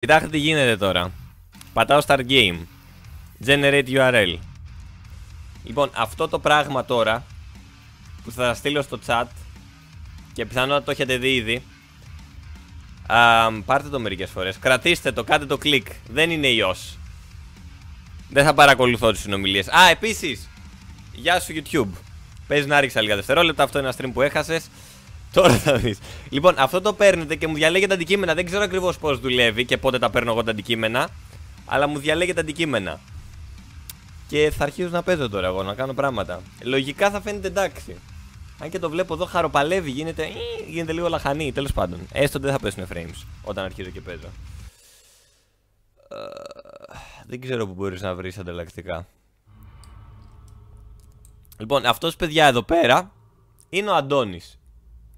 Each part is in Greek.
Κοιτάξτε τι γίνεται τώρα. Πατάω Start Game. Generate URL. Λοιπόν, αυτό το πράγμα τώρα που θα στείλω στο chat και να το έχετε δει ήδη. Α, πάρτε το μερικές φορές. Κρατήστε το, κάντε το κλικ. Δεν είναι ιός. Δεν θα παρακολουθώ τις συνομιλίες. Α, επίσης, γεια σου YouTube. Παίζει να ρίξα λίγα δευτερόλεπτα. Αυτό είναι ένα stream που έχασες. Τώρα θα δεις. Λοιπόν, αυτό το παίρνετε και μου διαλέγετε αντικείμενα. Δεν ξέρω ακριβώς πώς δουλεύει και πότε τα παίρνω εγώ τα αντικείμενα. Αλλά μου διαλέγετε αντικείμενα. Και θα αρχίσω να παίζω τώρα εγώ, να κάνω πράγματα. Λογικά θα φαίνεται εντάξει. Αν και το βλέπω εδώ, χαροπαλεύει, γίνεται, γίνεται λίγο λαχανή. Τέλος πάντων. Έστω δεν θα πέσουν frames όταν αρχίζω και παίζω. Ε, δεν ξέρω που μπορείς να βρεις ανταλλακτικά. Λοιπόν, αυτός παιδιά εδώ πέρα είναι ο Αντώνης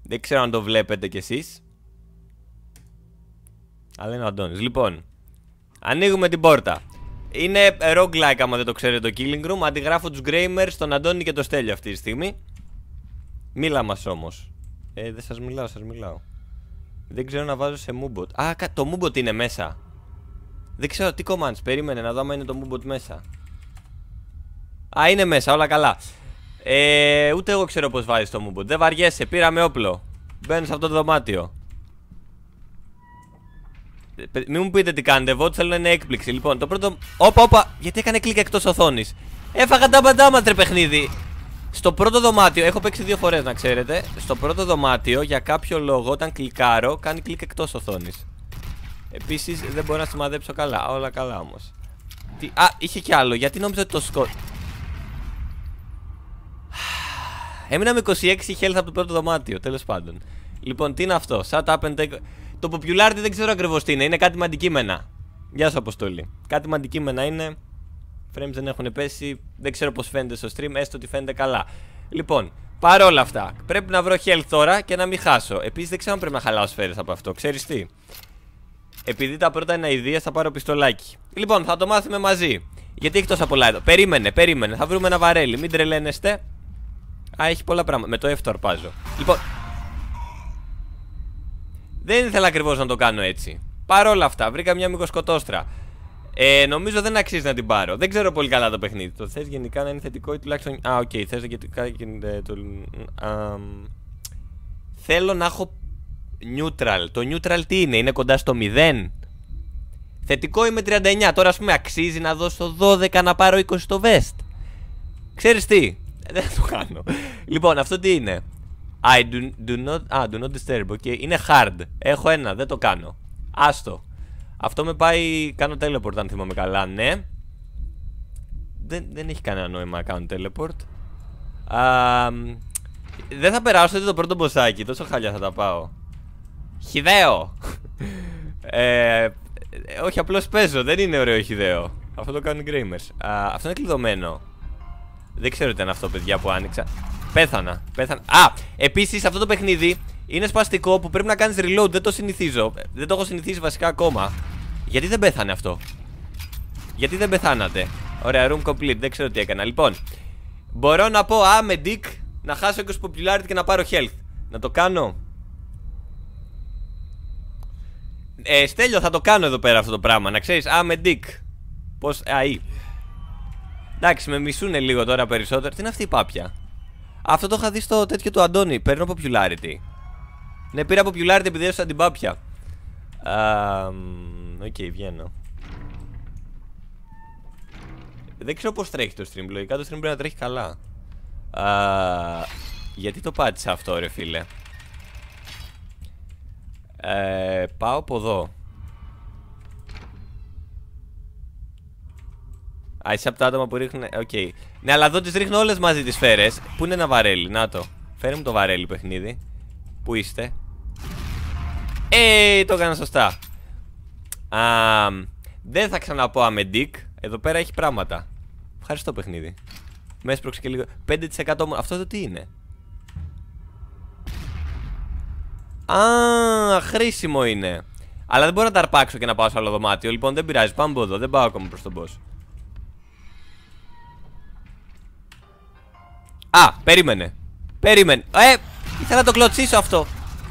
δεν ξέρω αν το βλέπετε κι εσείς Αλλά είναι ο Αντώνης Λοιπόν Ανοίγουμε την πόρτα Είναι roguelike άμα δεν το ξέρετε το Killing Room Αντιγράφω τους Gramers, τον Αντώνη και το Στέλιο αυτή τη στιγμή Μίλα μας όμως Ε δεν σας μιλάω σας μιλάω Δεν ξέρω να βάζω σε Moobot Α το Moobot είναι μέσα Δεν ξέρω τι commands περίμενε να δω άμα είναι το Moobot μέσα Α είναι μέσα όλα καλά ε, ούτε εγώ ξέρω πώς βάζεις το μουμπούτ. Δεν βαριέσαι, πήραμε όπλο. Μπαίνω σε αυτό το δωμάτιο. Ε, Μην μου πείτε τι κάνετε, εγώ, θέλω να είναι έκπληξη. Λοιπόν, το πρώτο. Όπα, όπα, γιατί έκανε κλικ εκτός οθόνης. Έφαγα τα μπαντάμα τρε παιχνίδι. Στο πρώτο δωμάτιο, έχω παίξει δύο φορές να ξέρετε. Στο πρώτο δωμάτιο, για κάποιο λόγο, όταν κλικάρω, κάνει κλικ εκτός οθόνης. Επίσης, δεν μπορώ να σημαδέψω καλά. Όλα καλά όμως. Α, είχε κι άλλο. Γιατί νόμιζα ότι το σκότ. Έμεινα με 26 health από το πρώτο δωμάτιο, τέλος πάντων. Λοιπόν, τι είναι αυτό. Shut up and take. Το popularity δεν ξέρω ακριβώς τι είναι. Είναι κάτι με αντικείμενα. Γεια σου, Αποστολή. Κάτι με αντικείμενα είναι. Frames δεν έχουν πέσει. Δεν ξέρω πώς φαίνεται στο stream. Έστω ότι φαίνεται καλά. Λοιπόν, παρόλα αυτά, πρέπει να βρω health τώρα και να μην χάσω. Επίσης, δεν ξέρω αν πρέπει να χαλάω σφαίρες από αυτό. Ξέρεις τι. Επειδή τα πρώτα είναι ιδέες, θα πάρω πιστολάκι. Λοιπόν, θα το μάθουμε μαζί. Γιατί έχει τόσα πολλά εδώ. Περίμενε, περίμενε. Θα βρούμε ένα βαρέλι. Μην τρελαίνεστε. Α, έχει πολλά πράγματα. Με το F το αρπάζω. Λοιπόν. Δεν ήθελα ακριβώς να το κάνω έτσι. Παρ' όλα αυτά, βρήκα μια μικροσκοτόστρα. Ε, νομίζω δεν αξίζει να την πάρω. Δεν ξέρω πολύ καλά το παιχνίδι. Το θες γενικά να είναι θετικό ή τουλάχιστον. Α, οκ, okay, θες γενικά. Το... Α, θέλω να έχω neutral. Το neutral τι είναι, είναι κοντά στο 0. Θετικό είμαι 39. Τώρα ας πούμε αξίζει να δώσω 12 να πάρω 20 στο vest. Ξέρεις τι, Δεν το κάνω. Λοιπόν, αυτό τι είναι. I do, not. ah, do not disturb. Okay. Είναι hard. Έχω ένα, δεν το κάνω. Άστο. Αυτό με πάει. Κάνω teleport αν θυμάμαι καλά. Ναι. Δεν, δεν έχει κανένα νόημα να κάνω teleport. δεν θα περάσω ούτε το πρώτο μποσάκι. Τόσο χαλιά θα τα πάω. Χιδαίο! Ε, ε, όχι, απλώς παίζω. Δεν είναι ωραίο χιδαίο. Αυτό το κάνουν οι gamers. αυτό είναι κλειδωμένο. Δεν ξέρω τι ήταν αυτό, παιδιά, που άνοιξα. Πέθανα. πέθανα. Α, επίσης αυτό το παιχνίδι είναι σπαστικό που πρέπει να κάνεις reload. Δεν το συνηθίζω. Δεν το έχω συνηθίσει βασικά ακόμα. Γιατί δεν πέθανε αυτό. Γιατί δεν πεθάνατε. Ωραία, room complete. Δεν ξέρω τι έκανα. Λοιπόν, μπορώ να πω Α με dick να χάσω 20 popularity και να πάρω health. Να το κάνω. Ε, Στέλιο, θα το κάνω εδώ πέρα αυτό το πράγμα. Να ξέρεις Α με dick. Πώς. ή. Εντάξει, με μισούνε λίγο τώρα περισσότερο. Τι είναι αυτή η πάπια. Αυτό το είχα δει στο τέτοιο του Αντώνη. Παίρνω popularity. Ναι, πήρα popularity επειδή έδωσα την πάπια. Οκ, okay, βγαίνω. Δεν ξέρω πώς τρέχει το stream. Λογικά το stream πρέπει να τρέχει καλά. γιατί το πάτησα αυτό, ρε φίλε. Ε, πάω από εδώ. Α, είσαι από τα άτομα που ρίχνουν. Ε, οκ. Okay. Ναι, αλλά εδώ τις ρίχνω όλες μαζί τις σφαίρε. Πού είναι ένα βαρέλι, να το. Φέρε μου το βαρέλι παιχνίδι. Πού είστε. Ε, το έκανα σωστά. Α, δεν θα ξαναπώ αμεντίκ. Εδώ πέρα έχει πράγματα. Ευχαριστώ παιχνίδι. Με έσπρωξε και λίγο. 5% μου. Αυτό εδώ τι είναι. Α, χρήσιμο είναι. Αλλά δεν μπορώ να τα αρπάξω και να πάω σε άλλο δωμάτιο. Λοιπόν, δεν πειράζει. Πάμε από εδώ. Δεν πάω ακόμα προς τον boss. Α, περίμενε. Περίμενε. Ε, ήθελα να το κλωτσίσω αυτό.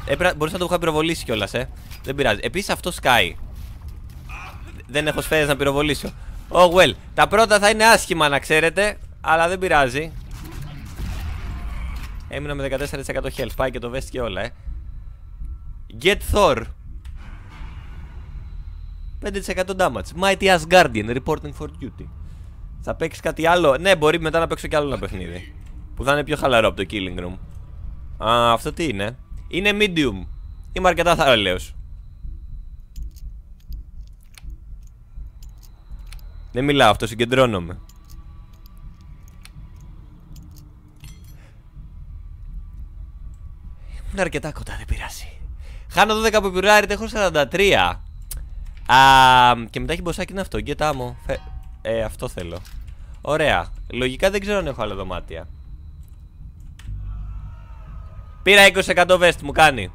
Ε, μπορούσα να το είχα πυροβολήσει κιόλας, ε. Δεν πειράζει. Επίσης αυτό σκάει. Δεν έχω σφαίρες να πυροβολήσω. Oh well. Τα πρώτα θα είναι άσχημα να ξέρετε, αλλά δεν πειράζει. Έμεινα με 14% health. Πάει και το βέστη και όλα, ε. Get Thor. 5% damage. Mighty Asgardian, reporting for duty. Θα παίξεις κάτι άλλο. Ναι, μπορεί μετά να παίξω κι άλλο ένα παιχνίδι. Που θα είναι πιο χαλαρό από το Killing Room. Α, αυτό τι είναι. Είναι medium. Είμαι αρκετά θαραλέος. Δεν μιλάω, αυτό συγκεντρώνομαι. Ήμουν αρκετά κοντά, δεν πειράζει. Χάνω 12 από έχω 43. Α, και μετά έχει μποσάκι είναι αυτό. Γκέτά μου. Ε, αυτό θέλω. Ωραία. Λογικά δεν ξέρω αν έχω άλλα δωμάτια. Πήρα 20% vest, μου κάνει.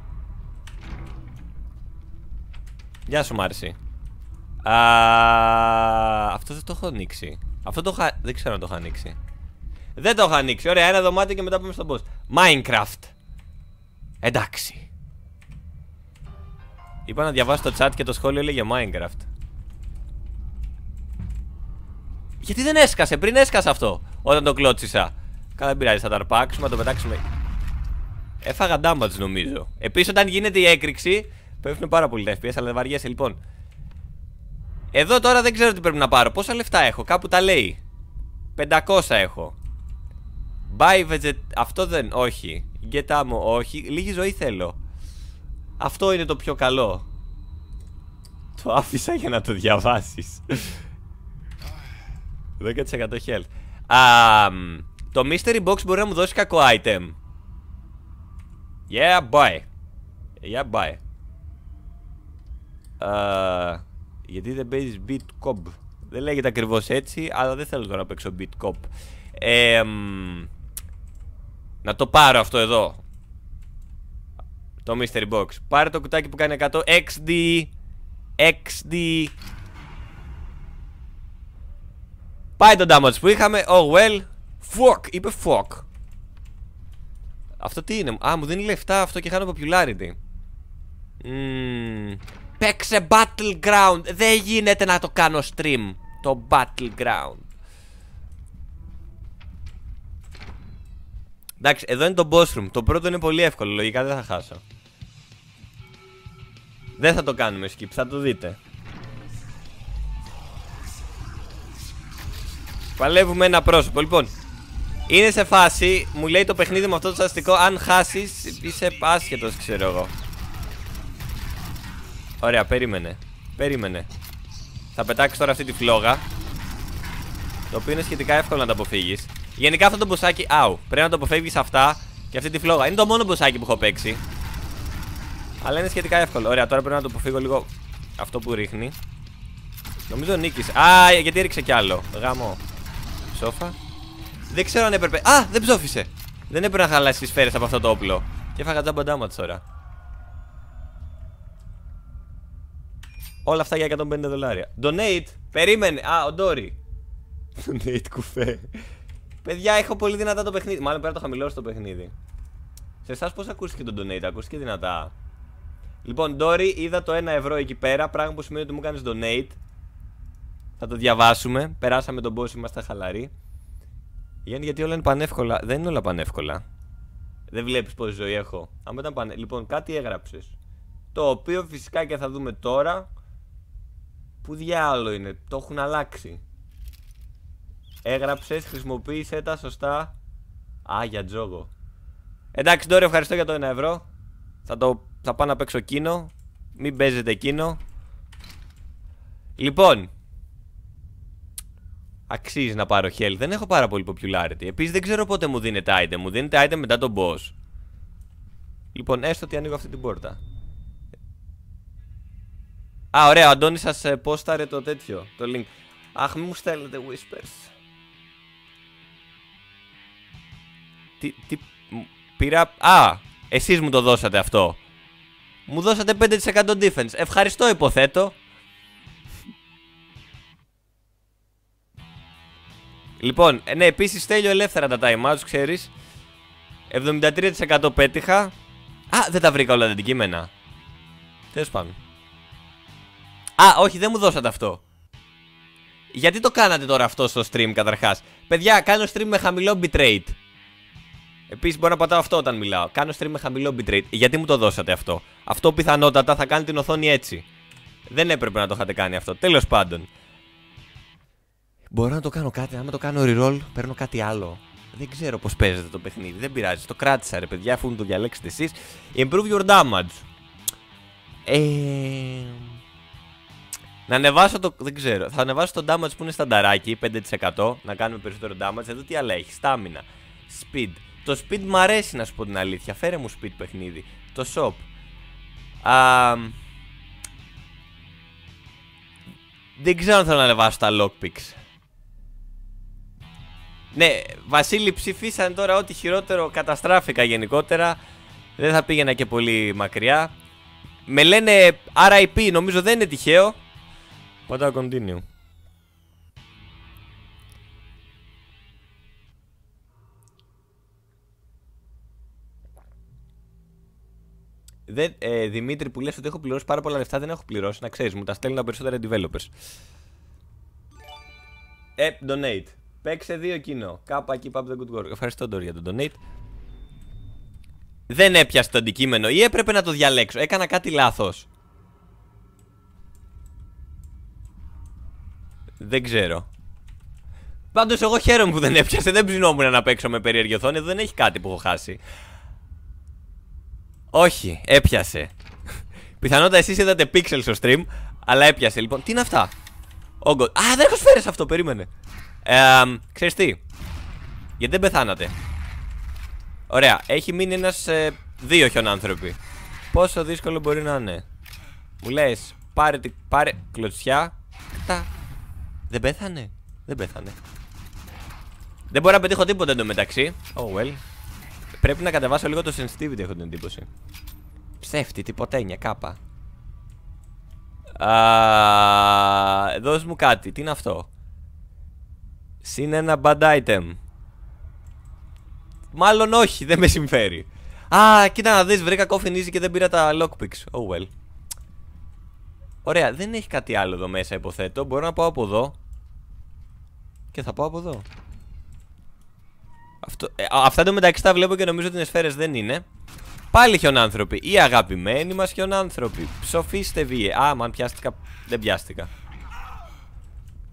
Γεια σου, Μάρση. Α, αυτό δεν το έχω ανοίξει. Αυτό το είχα. Δεν ξέρω αν το είχα ανοίξει. Δεν το έχω ανοίξει. Ωραία, ένα δωμάτιο και μετά πάμε στον boss. Minecraft. Εντάξει. Είπα να διαβάσω το chat και το σχόλιο λέει για Minecraft. Γιατί δεν έσκασε, πριν έσκασε αυτό όταν το κλώτσισα. Καλά, δεν πειράζει, θα τα αρπάξουμε, θα το πετάξουμε Έφαγα damage νομίζω. Επίσης, όταν γίνεται η έκρηξη, πέφτουν πάρα πολύ τα FPS, αλλά δεν βαριέσαι λοιπόν. Εδώ τώρα δεν ξέρω τι πρέπει να πάρω. Πόσα λεφτά έχω, κάπου τα λέει. 500 έχω. Buy veget. Αυτό δεν. Όχι. Get ammo, όχι. Λίγη ζωή θέλω. Αυτό είναι το πιο καλό. Το άφησα για να το διαβάσεις. 10% health. το mystery box μπορεί να μου δώσει κακό item. Yeah, bye. Yeah, bye. Ε, γιατί δεν παίζεις beat cop. Δεν λέγεται ακριβώς έτσι, αλλά δεν θέλω τώρα να παίξω beat cop. να το πάρω αυτό εδώ. Το mystery box. Πάρε το κουτάκι που κάνει 100 XD. XD. Πάει το damage που είχαμε. Oh well. Fuck. Είπε fuck. Αυτό τι είναι, α μου δίνει λεφτά αυτό και χάνω popularity mm. Παίξε battleground, δεν γίνεται να το κάνω stream Το battleground Εντάξει, εδώ είναι το boss room. Το πρώτο είναι πολύ εύκολο, λογικά δεν θα χάσω. Δεν θα το κάνουμε skip, θα το δείτε. Παλεύουμε ένα πρόσωπο. Λοιπόν, είναι σε φάση, μου λέει το παιχνίδι με αυτό το σαστικό Αν χάσεις είσαι άσχετος ξέρω εγώ Ωραία περίμενε Περίμενε Θα πετάξεις τώρα αυτή τη φλόγα Το οποίο είναι σχετικά εύκολο να τα αποφύγεις Γενικά αυτό το μπουσάκι, άου Πρέπει να το αποφεύγεις αυτά και αυτή τη φλόγα Είναι το μόνο μπουσάκι που έχω παίξει Αλλά είναι σχετικά εύκολο Ωραία τώρα πρέπει να το αποφύγω λίγο αυτό που ρίχνει Νομίζω νίκησε Α γιατί έριξε κι άλλο Γάμο Σόφα δεν ξέρω αν έπρεπε. Α, δεν ψόφισε. Δεν έπρεπε να χαλάσει τις σφαίρες από αυτό το όπλο. Και έφαγα τζάμπα ντάμα τώρα. Όλα αυτά για 150 δολάρια. Donate. Περίμενε. Α, ο Ντόρι. Donate κουφέ. Παιδιά, έχω πολύ δυνατά το παιχνίδι. Μάλλον πέρα το χαμηλό το παιχνίδι. Σε εσάς πώς ακούστηκε το donate, ακούστηκε δυνατά. Λοιπόν, Ντόρι, είδα το 1 ευρώ εκεί πέρα. Πράγμα που σημαίνει ότι μου κάνεις donate. Θα το διαβάσουμε. Περάσαμε τον boss, είμαστε χαλαροί γιατί όλα είναι πανεύκολα. Δεν είναι όλα πανεύκολα. Δεν βλέπεις πόση ζωή έχω. Αν ήταν πανε... Λοιπόν, κάτι έγραψες. Το οποίο φυσικά και θα δούμε τώρα. Που διάλογο είναι. Το έχουν αλλάξει. Έγραψες, χρησιμοποίησε τα σωστά. Α, για τζόγο. Εντάξει, τώρα ευχαριστώ για το 1 ευρώ. Θα, το... θα πάω να παίξω εκείνο. Μην παίζετε εκείνο. Λοιπόν, αξίζει να πάρω health. Δεν έχω πάρα πολύ popularity. Επίσης δεν ξέρω πότε μου δίνεται item. Μου δίνεται item μετά τον boss. Λοιπόν, έστω ότι ανοίγω αυτή την πόρτα. Α, ωραία, ο Αντώνης σας πόσταρε το τέτοιο, το link. Αχ, μη μου στέλνετε whispers. Τι, τι, πήρα... Α, εσείς μου το δώσατε αυτό. Μου δώσατε 5% defense. Ευχαριστώ υποθέτω. Λοιπόν, ε, ναι, επίσης τέλειο ελεύθερα τα time outs, ξέρεις. 73% πέτυχα. Α, δεν τα βρήκα όλα τα αντικείμενα. Τέλος πάντων. Α, όχι, δεν μου δώσατε αυτό. Γιατί το κάνατε τώρα αυτό στο stream καταρχάς. Παιδιά, κάνω stream με χαμηλό bitrate. Επίσης, μπορώ να πατάω αυτό όταν μιλάω. Κάνω stream με χαμηλό bitrate. Γιατί μου το δώσατε αυτό. Αυτό πιθανότατα θα κάνει την οθόνη έτσι. Δεν έπρεπε να το είχατε κάνει αυτό. Τέλος πάντων. Μπορώ να το κάνω κάτι, άμα το κάνω reroll, παίρνω κάτι άλλο. Δεν ξέρω πώς παίζεται το παιχνίδι. Δεν πειράζει. Το κράτησα, ρε παιδιά, αφού το διαλέξετε εσείς. Improve your damage. Ε... Να ανεβάσω το. Δεν ξέρω. Θα ανεβάσω το damage που είναι στα στανταράκι, 5%. Να κάνουμε περισσότερο damage. Εδώ τι άλλα έχει. Stamina. Speed. Το speed μου αρέσει να σου πω την αλήθεια. Φέρε μου speed παιχνίδι. Το shop. Α, δεν ξέρω αν θέλω να ανεβάσω τα lockpicks. Ναι, Βασίλη ψηφίσαν τώρα ό,τι χειρότερο καταστράφηκα γενικότερα. Δεν θα πήγαινα και πολύ μακριά. Με λένε RIP, νομίζω δεν είναι τυχαίο. Πάντα continue. Δεν, ε, Δημήτρη που λες ότι έχω πληρώσει πάρα πολλά λεφτά δεν έχω πληρώσει, να ξέρεις μου, τα στέλνουν τα περισσότερα developers. App ε, donate. Παίξε δύο κοινό. Κάπα keep up the good work. Ευχαριστώ τώρα για τον donate. Δεν έπιασε το αντικείμενο ή έπρεπε να το διαλέξω. Έκανα κάτι λάθος. Δεν ξέρω. Πάντως εγώ χαίρομαι που δεν έπιασε. Δεν ψινόμουν να παίξω με περίεργη οθόνη. δεν έχει κάτι που έχω χάσει. Όχι, έπιασε. Πιθανότατα εσείς είδατε pixels στο stream, αλλά έπιασε. Λοιπόν, τι είναι αυτά. Όγκο. Α, δεν έχω σφαίρες αυτό, περίμενε. Ε, τι. Γιατί δεν πεθάνατε. Ωραία, έχει μείνει ένας ε, δύο χιονάνθρωποι. Πόσο δύσκολο μπορεί να είναι. Μου λες, πάρε, πάρε κλωτσιά. Κτά. Δεν πέθανε. Δεν πέθανε. Δεν μπορώ να πετύχω τίποτα εντωμεταξύ. Oh well. Πρέπει να κατεβάσω λίγο το sensitivity έχω την εντύπωση. Ψεύτη, τίποτα 9 κάπα. Α, δώσ' μου κάτι, τι είναι αυτό Συν ένα bad item Μάλλον όχι, δεν με συμφέρει Α, κοίτα να δεις, βρήκα coffin easy και δεν πήρα τα lockpicks Oh well Ωραία, δεν έχει κάτι άλλο εδώ μέσα υποθέτω Μπορώ να πάω από εδώ Και θα πάω από εδώ αυτό, ε, Αυτά το μεταξύ τα βλέπω και νομίζω ότι είναι σφαίρες δεν είναι Πάλι χιονάνθρωποι. Οι αγαπημένοι μας χιονάνθρωποι. Ψοφίστε βίαιε. Α, αν πιάστηκα. Δεν πιάστηκα.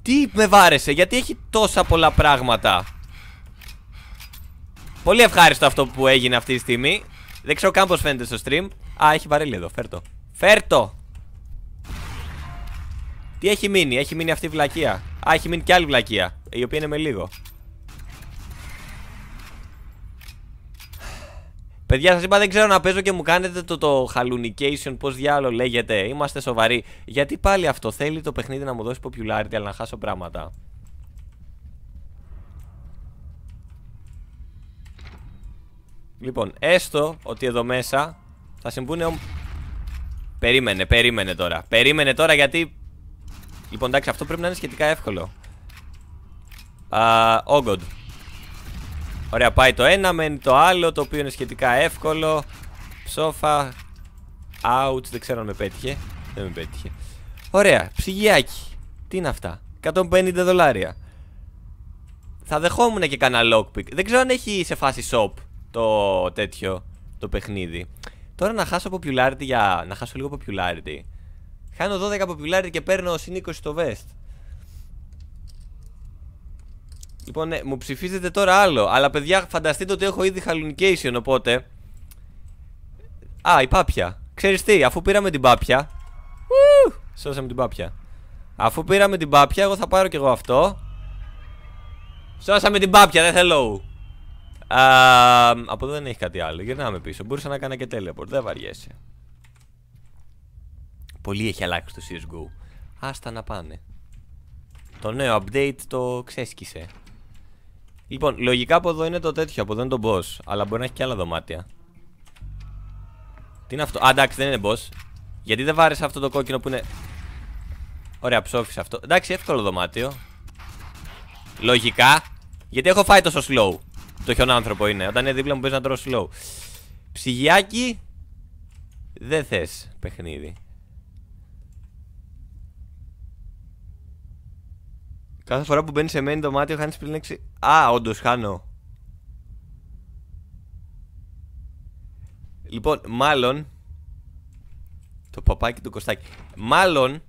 Τι με βάρεσε, γιατί έχει τόσα πολλά πράγματα. Πολύ ευχάριστο αυτό που έγινε αυτή τη στιγμή. Δεν ξέρω καν πώς φαίνεται στο stream. Α, έχει βαρέλει εδώ. Φέρτο. Φέρτο! Τι έχει μείνει, έχει μείνει αυτή η βλακεία. Α, έχει μείνει και άλλη βλακεία. Η οποία είναι με λίγο. Παιδιά, σας είπα δεν ξέρω να παίζω και μου κάνετε το, το hallucination πώς διάλογο λέγεται. Είμαστε σοβαροί. Γιατί πάλι αυτό θέλει το παιχνίδι να μου δώσει popularity, αλλά να χάσω πράγματα. Λοιπόν, έστω ότι εδώ μέσα θα συμβούν. Περίμενε, περίμενε τώρα. Περίμενε τώρα γιατί. Λοιπόν, εντάξει, αυτό πρέπει να είναι σχετικά εύκολο. Uh, oh God. Ωραία, πάει το ένα, μένει το άλλο, το οποίο είναι σχετικά εύκολο. Ψόφα. Αουτς, δεν ξέρω αν με πέτυχε. Δεν με πέτυχε. Ωραία, ψυγιάκι. Τι είναι αυτά. 150 δολάρια. Θα δεχόμουν και κανένα lockpick. Δεν ξέρω αν έχει σε φάση shop το τέτοιο το παιχνίδι. Τώρα να χάσω popularity για. να χάσω λίγο popularity. Χάνω 12 popularity και παίρνω συν 20 το vest. Λοιπόν, ναι, μου ψηφίζετε τώρα άλλο. Αλλά παιδιά, φανταστείτε ότι έχω ήδη hallucination, οπότε. Α, η πάπια. Ξέρεις τι, αφού πήραμε την πάπια. Ουου! σώσαμε την πάπια. Αφού πήραμε την πάπια, εγώ θα πάρω κι εγώ αυτό. Σώσαμε την πάπια, δεν θέλω. από εδώ δεν έχει κάτι άλλο. Γυρνάμε πίσω. Μπορούσα να κάνω και teleport, δεν βαριέσαι. Πολύ έχει αλλάξει το CSGO. Άστα να πάνε. Το νέο update το ξέσκησε. Λοιπόν, λογικά από εδώ είναι το τέτοιο, από εδώ είναι το boss. Αλλά μπορεί να έχει και άλλα δωμάτια. Τι είναι αυτό. Α, εντάξει, δεν είναι boss. Γιατί δεν βάρε αυτό το κόκκινο που είναι. Ωραία, ψόφισε αυτό. Εντάξει, εύκολο δωμάτιο. Λογικά. Γιατί έχω φάει τόσο slow. Το χιονάνθρωπο είναι. Όταν είναι δίπλα μου, παίζει να τρώω slow. Ψυγιάκι. Δεν θες παιχνίδι. Κάθε φορά που μπαίνει σε μάτι, ο χάνει πριν 6. Α, όντως χάνω. Λοιπόν, μάλλον. Το παπάκι του Κωστάκη. Μάλλον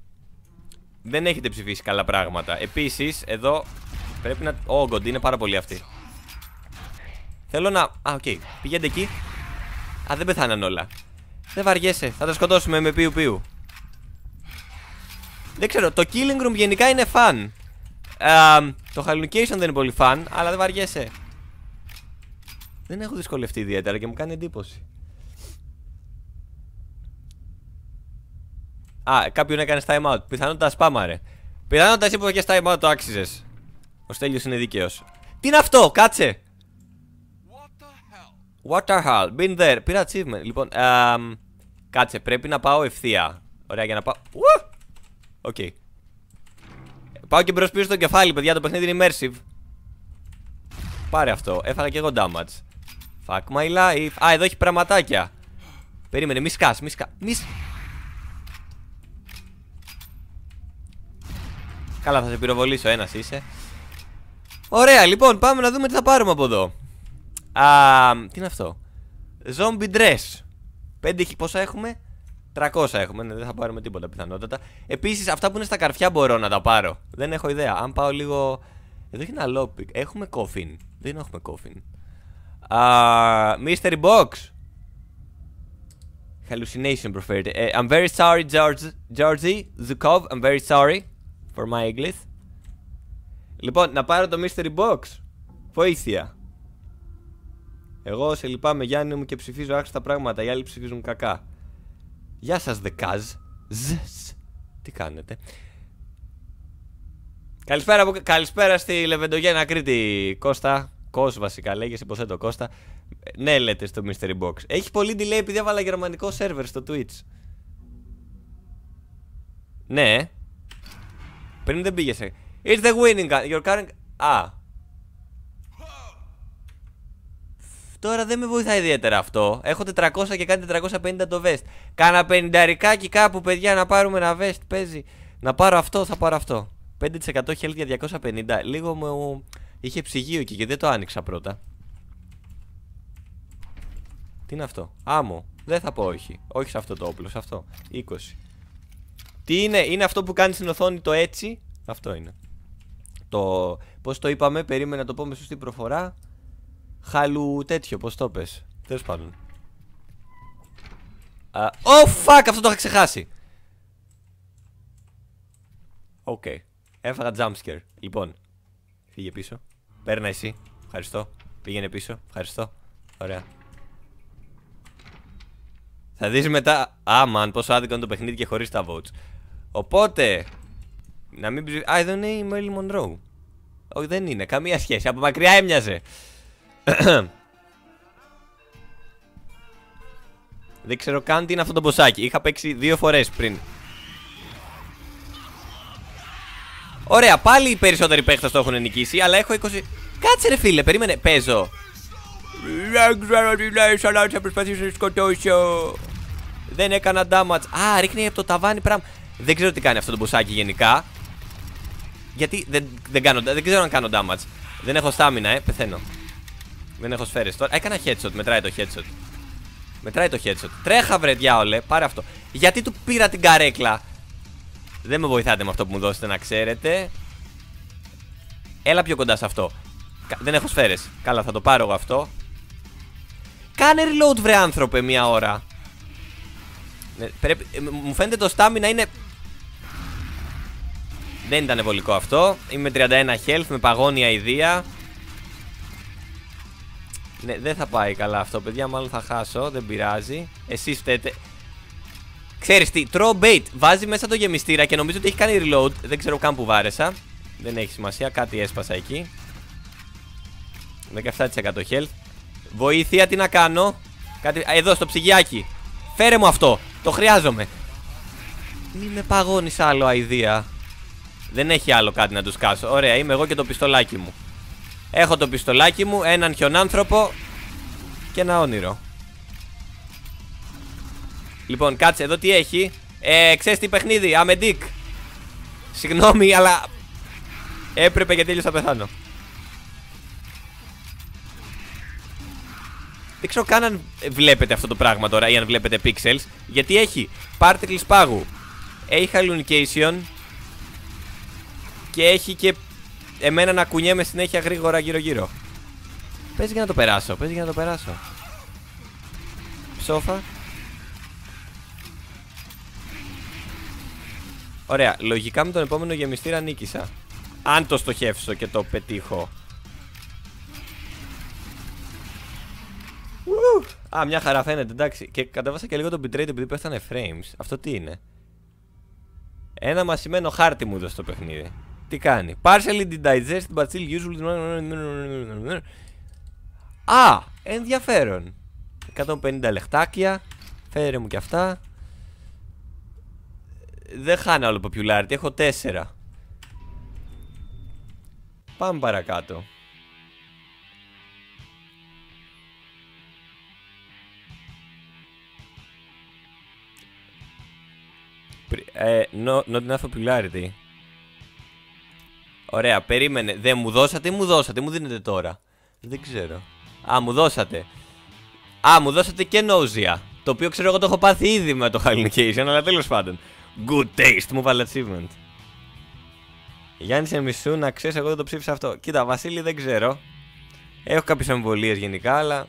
δεν έχετε ψηφίσει καλά πράγματα. Επίσης, εδώ πρέπει να. oh, είναι πάρα πολύ αυτή. Θέλω να. Α, οκ. Okay. Πηγαίνετε εκεί. Α, δεν πεθάναν όλα. Δεν βαριέσαι. Θα τα σκοτώσουμε με πιου πιου. Δεν ξέρω. Το killing room γενικά είναι fun. Uh, το hallucination δεν είναι πολύ fun, αλλά δεν βαριέσαι. Δεν έχω δυσκολευτεί ιδιαίτερα και μου κάνει εντύπωση. Α, κάποιον έκανε time out. Πιθανότητα σπάμαρε. Πιθανότητα εσύ που έκανες time out το άξιζες. Ο Στέλιος είναι δίκαιος. Τι είναι αυτό, κάτσε! What Been there. Πήρα achievement. Λοιπόν, um, κάτσε, πρέπει να πάω ευθεία. Ωραία, για να πάω. Οκ. Okay. Πάω και μπρος πίσω στο κεφάλι, παιδιά. Το παιχνίδι είναι immersive. Πάρε αυτό. Έφαγα και εγώ damage. Fuck my life. Α, εδώ έχει πραγματάκια. Περίμενε, μη σκάς, μη σκάς, Μη... Καλά, θα σε πυροβολήσω. Ένας είσαι. Ωραία, λοιπόν, πάμε να δούμε τι θα πάρουμε από εδώ. Α, τι είναι αυτό. Zombie dress. Πέντε, πόσα έχουμε. 300 έχουμε, ναι, δεν θα πάρουμε τίποτα πιθανότατα. Επίσης, αυτά που είναι στα καρφιά μπορώ να τα πάρω. Δεν έχω ιδέα. Αν πάω λίγο. Εδώ έχει ένα Έχουμε κόφιν. Δεν έχουμε κόφιν. Uh, mystery box. Hallucination προφέρεται. I'm very sorry, George, Georgie Zukov. I'm very sorry for my English. Λοιπόν, να πάρω το mystery box. Βοήθεια. Εγώ σε λυπάμαι Γιάννη μου και ψηφίζω τα πράγματα. Οι άλλοι ψηφίζουν κακά. Γεια σας Δεκάζ. Ζς. Τι κάνετε. Καλησπέρα, καλησπέρα στη Λεβεντογένα Κρήτη, Κώστα. Κώσ βασικά λέγεσαι, υποθέτω, Κώστα. Ναι λέτε στο Mystery Box. Έχει πολύ delay επειδή έβαλα γερμανικό σερβερ στο Twitch. Ναι. Πριν δεν πήγεσαι. It's the winning gun. Your current... Α, Τώρα δεν με βοηθάει ιδιαίτερα αυτό. Έχω 400 και κάνει 450 το vest. Κάνα 50 και κάπου, παιδιά, να πάρουμε ένα vest. Παίζει. Να πάρω αυτό, θα πάρω αυτό. 5% health 250. Λίγο μου είχε ψυγείο εκεί και δεν το άνοιξα πρώτα. Τι είναι αυτό. Άμμο. Δεν θα πω όχι. Όχι σε αυτό το όπλο, σε αυτό. 20. Τι είναι, είναι αυτό που κάνει στην οθόνη το έτσι. Αυτό είναι. Το, πώς το είπαμε, περίμενα να το πω με σωστή προφορά. Χαλου τέτοιο, πώς το πες. Τέλος πάντων. Oh fuck, αυτό το είχα ξεχάσει. Οκ. Okay. Έφαγα jumpscare. Λοιπόν, φύγε πίσω. Παίρνα εσύ. Ευχαριστώ. Πήγαινε πίσω. Ευχαριστώ. Ωραία. Θα δεις μετά. Αμαν, πόσο άδικο είναι το παιχνίδι και χωρίς τα votes. Οπότε. Να μην ψηφίσει. Α, εδώ είναι η Μέλη Μοντρόου Όχι, δεν είναι. Καμία σχέση. Από μακριά έμοιαζε. Δεν ξέρω καν τι είναι αυτό το μποσάκι. Είχα παίξει δύο φορές πριν. Ωραία, πάλι οι περισσότεροι παίχτες το έχουν νικήσει, αλλά έχω 20... Κάτσε ρε φίλε, περίμενε, παίζω. Δεν έκανα damage. Α, ρίχνει από το ταβάνι πράγμα. Δεν ξέρω τι κάνει αυτό το μποσάκι γενικά. Γιατί δεν, δεν, κάνω, δεν ξέρω αν κάνω damage. Δεν έχω στάμινα, ε, πεθαίνω. Δεν έχω σφαίρες τώρα. Έκανα headshot. Μετράει το headshot. Μετράει το headshot. Τρέχα βρε διάολε. Πάρε αυτό. Γιατί του πήρα την καρέκλα. Δεν με βοηθάτε με αυτό που μου δώσετε να ξέρετε. Έλα πιο κοντά σε αυτό. Δεν έχω σφαίρες. Καλά, θα το πάρω εγώ αυτό. Κάνε reload βρε άνθρωπε μία ώρα. Ναι, πρέπει... Ε, μου φαίνεται το στάμι να είναι. Δεν ήταν βολικό αυτό. Είμαι 31 health με παγώνια ιδέα. Ναι, δεν θα πάει καλά αυτό, παιδιά. Μάλλον θα χάσω. Δεν πειράζει. Εσείς φταίτε. Ξέρεις τι, τρώω bait. Βάζει μέσα το γεμιστήρα και νομίζω ότι έχει κάνει reload. Δεν ξέρω καν που βάρεσα. Δεν έχει σημασία, κάτι έσπασα εκεί. 17% health. Βοήθεια, τι να κάνω. Κάτι... Εδώ στο ψυγιάκι. Φέρε μου αυτό. Το χρειάζομαι. Μην με παγώνεις άλλο idea Δεν έχει άλλο κάτι να τους κάσω. Ωραία, είμαι εγώ και το πιστολάκι μου. Έχω το πιστολάκι μου, έναν χιονάνθρωπο και ένα όνειρο. Λοιπόν, κάτσε εδώ τι έχει. Ε, ξέρεις τι παιχνίδι, αμεντίκ. Συγγνώμη, αλλά έπρεπε γιατί τέλειως να πεθάνω. Δεν ξέρω καν αν βλέπετε αυτό το πράγμα τώρα ή αν βλέπετε pixels. Γιατί έχει particles πάγου, έχει hallucination και έχει και εμένα να κουνιέμαι συνέχεια γρήγορα γύρω γύρω. Πες για να το περάσω, πες για να το περάσω. Ψόφα. Ωραία, λογικά με τον επόμενο γεμιστήρα νίκησα. Αν το στοχεύσω και το πετύχω. α, μια χαρά φαίνεται, εντάξει. Και κατέβασα και λίγο το bitrate επειδή πέθανε frames. Αυτό τι είναι. Ένα μασημένο χάρτη μου εδώ στο παιχνίδι. Τι κάνει. Partially digested but still useful. Α, ενδιαφέρον. 150 λεχτάκια. Φέρε μου κι αυτά. Δεν χάνω άλλο popularity. Έχω 4. Πάμε παρακάτω. Ε, no, not enough popularity. Ωραία, περίμενε. Δεν μου δώσατε ή μου δώσατε, μου δίνετε τώρα. Δεν ξέρω. Α, μου δώσατε. Α, μου δώσατε και νόζια. Το οποίο ξέρω εγώ το έχω πάθει ήδη με το Hallucination, αλλά τέλος πάντων. Good taste, μου βάλε achievement. Γιάννη, σε μισού να ξέρεις, εγώ δεν το ψήφισα αυτό. Κοίτα, Βασίλη, δεν ξέρω. Έχω κάποιες εμβολίε γενικά, αλλά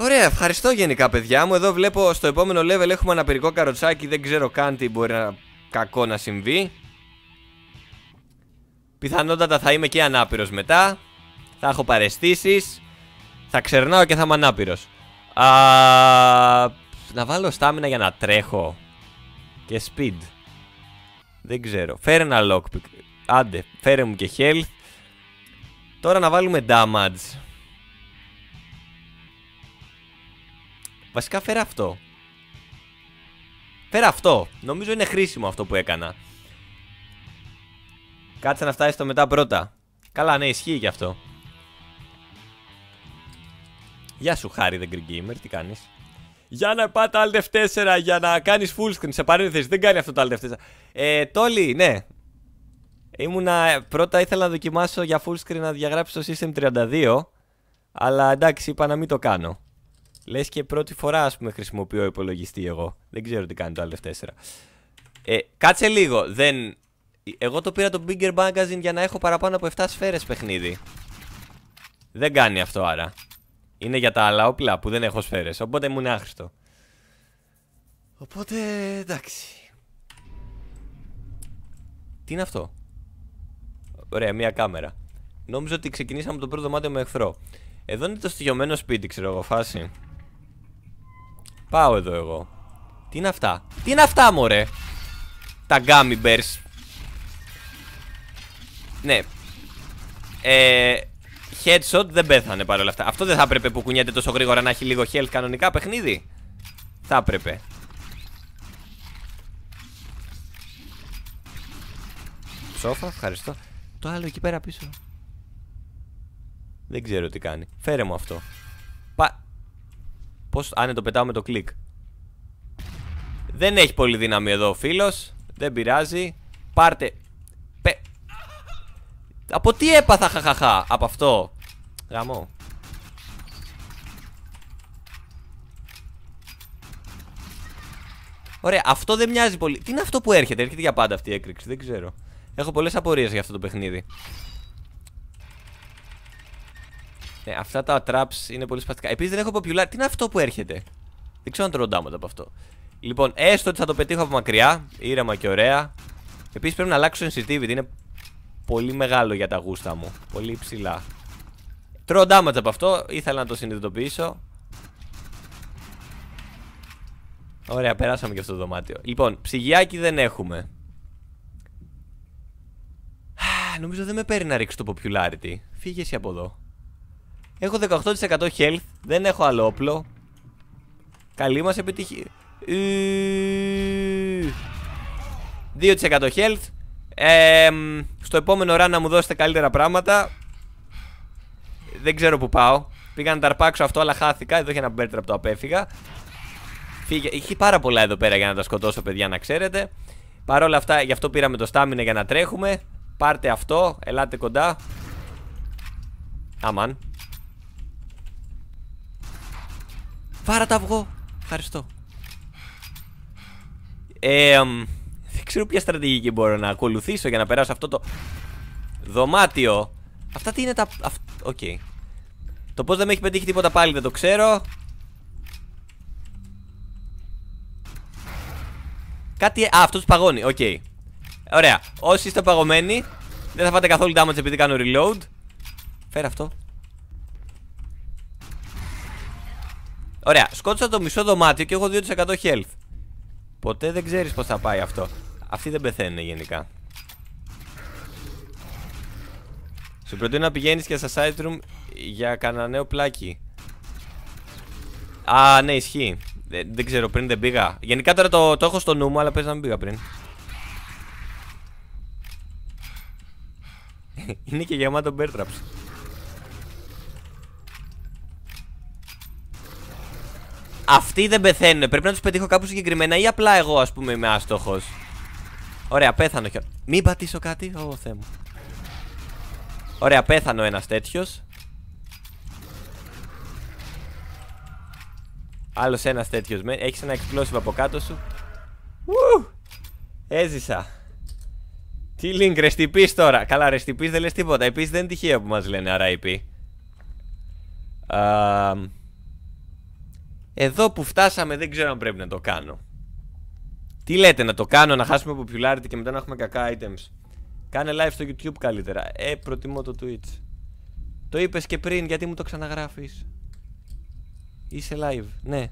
Ωραία, ευχαριστώ γενικά παιδιά μου. Εδώ βλέπω στο επόμενο level έχουμε αναπηρικό καροτσάκι. Δεν ξέρω καν τι μπορεί να κακό να συμβεί. Πιθανότατα θα είμαι και ανάπηρος μετά. Θα έχω παρεστήσεις. Θα ξερνάω και θα είμαι ανάπηρος. Α, να βάλω στάμινα για να τρέχω. Και speed. Δεν ξέρω. Φέρε ένα lockpick. Άντε, φέρε μου και health. Τώρα να βάλουμε damage. Βασικά φέρα αυτό. Φέρα αυτό. Νομίζω είναι χρήσιμο αυτό που έκανα. Κάτσε να φτάσει το μετά πρώτα. Καλά, ναι, ισχύει και αυτό. Γεια σου, Χάρη, The Green Gamer, τι κάνεις. Για να πάτε Alt F4 για να κάνεις full screen σε παρένθεση. Δεν κάνει αυτό το Alt 4 Ε, Τόλι, ναι. Ήμουνα, πρώτα ήθελα να δοκιμάσω για full screen να διαγράψω το System 32. Αλλά εντάξει, είπα να μην το κάνω. Λες και πρώτη φορά, ας πούμε, χρησιμοποιώ υπολογιστή εγώ. Δεν ξέρω τι κάνει το αλλο F4. Ε, κάτσε λίγο. Δεν... Εγώ το πήρα το Bigger Magazine για να έχω παραπάνω από 7 σφαίρες παιχνίδι. Δεν κάνει αυτό άρα. Είναι για τα άλλα όπλα που δεν έχω σφαίρες. Οπότε μου είναι άχρηστο. Οπότε εντάξει. Τι είναι αυτό. Ωραία, μία κάμερα. Νόμιζα ότι ξεκινήσαμε το πρώτο δωμάτιο με εχθρό. Εδώ είναι το στοιχειωμένο σπίτι, ξέρω εγώ, φάση. Πάω εδώ εγώ. Τι είναι αυτά. Τι είναι αυτά, μωρέ. Τα gummy bears. Ναι. Ε, headshot δεν πέθανε παρόλα αυτά. Αυτό δεν θα έπρεπε που κουνιέται τόσο γρήγορα να έχει λίγο health κανονικά παιχνίδι. Θα έπρεπε. Σόφα, ευχαριστώ. Το άλλο εκεί πέρα πίσω. Δεν ξέρω τι κάνει. Φέρε μου αυτό. Πώς. αν ναι, το πετάω με το κλικ Δεν έχει πολύ δύναμη εδώ ο φίλος Δεν πειράζει Πάρτε Πε... Από τι έπαθα χαχαχά Από αυτό Γαμό Ωραία, αυτό δεν μοιάζει πολύ. Τι είναι αυτό που έρχεται, έρχεται για πάντα αυτή η έκρηξη, δεν ξέρω. Έχω πολλές απορίες για αυτό το παιχνίδι. Ναι, αυτά τα traps είναι πολύ σπαστικά. Επίσης δεν έχω popularity Τι είναι αυτό που έρχεται. Δεν ξέρω αν το ροντάμε από αυτό. Λοιπόν, έστω ότι θα το πετύχω από μακριά. Ήρεμα και ωραία. Επίσης πρέπει να αλλάξω sensitivity. Είναι πολύ μεγάλο για τα γούστα μου. Πολύ ψηλά. Τρώω damage από αυτό. Ήθελα να το συνειδητοποιήσω. Ωραία, περάσαμε και αυτό το δωμάτιο. Λοιπόν, ψυγιάκι δεν έχουμε. Νομίζω δεν με παίρνει να ρίξω το popularity. Φύγε από εδώ. Έχω 18% health, δεν έχω άλλο όπλο. Καλή μας επιτυχία. 2% health. στο επόμενο run να μου δώσετε καλύτερα πράγματα. Δεν ξέρω που πάω. Πήγα να τα αρπάξω αυτό, αλλά χάθηκα. Εδώ είχε ένα από το απέφυγα. Φύγε. Είχε πάρα πολλά εδώ πέρα για να τα σκοτώσω, παιδιά, να ξέρετε. Παρ' όλα αυτά, γι' αυτό πήραμε το στάμινε για να τρέχουμε. Πάρτε αυτό, ελάτε κοντά. Αμάν. Πάρα τα αυγό. Ευχαριστώ. Ε, δεν ξέρω ποια στρατηγική μπορώ να ακολουθήσω για να περάσω αυτό το δωμάτιο. Αυτά τι είναι τα... Οκ. Okay. Το πώς δεν με έχει πετύχει τίποτα πάλι δεν το ξέρω. Κάτι... Α, αυτός του παγώνει. Οκ. Okay. Ωραία. Όσοι είστε παγωμένοι, δεν θα φάτε καθόλου damage επειδή κάνω reload. Φέρε αυτό. Ωραία, σκότωσα το μισό δωμάτιο και έχω 2% health. Ποτέ δεν ξέρεις πώς θα πάει αυτό. Αυτοί δεν πεθαίνουν γενικά. Σου προτείνω να πηγαίνεις και στα side room για κανένα νέο πλάκι. Α, ναι, ισχύει. Ε, δεν, ξέρω, πριν δεν πήγα. Γενικά τώρα το, το έχω στο νου μου, αλλά πες να μην πήγα πριν. Είναι και γεμάτο bear traps. Αυτοί δεν πεθαίνουν. Πρέπει να τους πετύχω κάπου συγκεκριμένα ή απλά εγώ, ας πούμε, είμαι άστοχος. Ωραία, πέθανε ο Μην πατήσω κάτι, ω Θεέ μου. Ωραία, πέθανε ένας τέτοιος. Άλλος ένας τέτοιος. Έχεις ένα explosive από κάτω σου. Ου! Έζησα. Τι link, ρεστιπή τώρα. Καλά, ρεστιπή δεν λες τίποτα. Επίσης δεν είναι τυχαίο που μας λένε RIP. Uh, εδώ που φτάσαμε δεν ξέρω αν πρέπει να το κάνω. Τι λέτε, να το κάνω, να χάσουμε popularity και μετά να έχουμε κακά items. Κάνε live στο YouTube καλύτερα. Ε, προτιμώ το Twitch. Το είπες και πριν, γιατί μου το ξαναγράφεις. Είσαι live, ναι.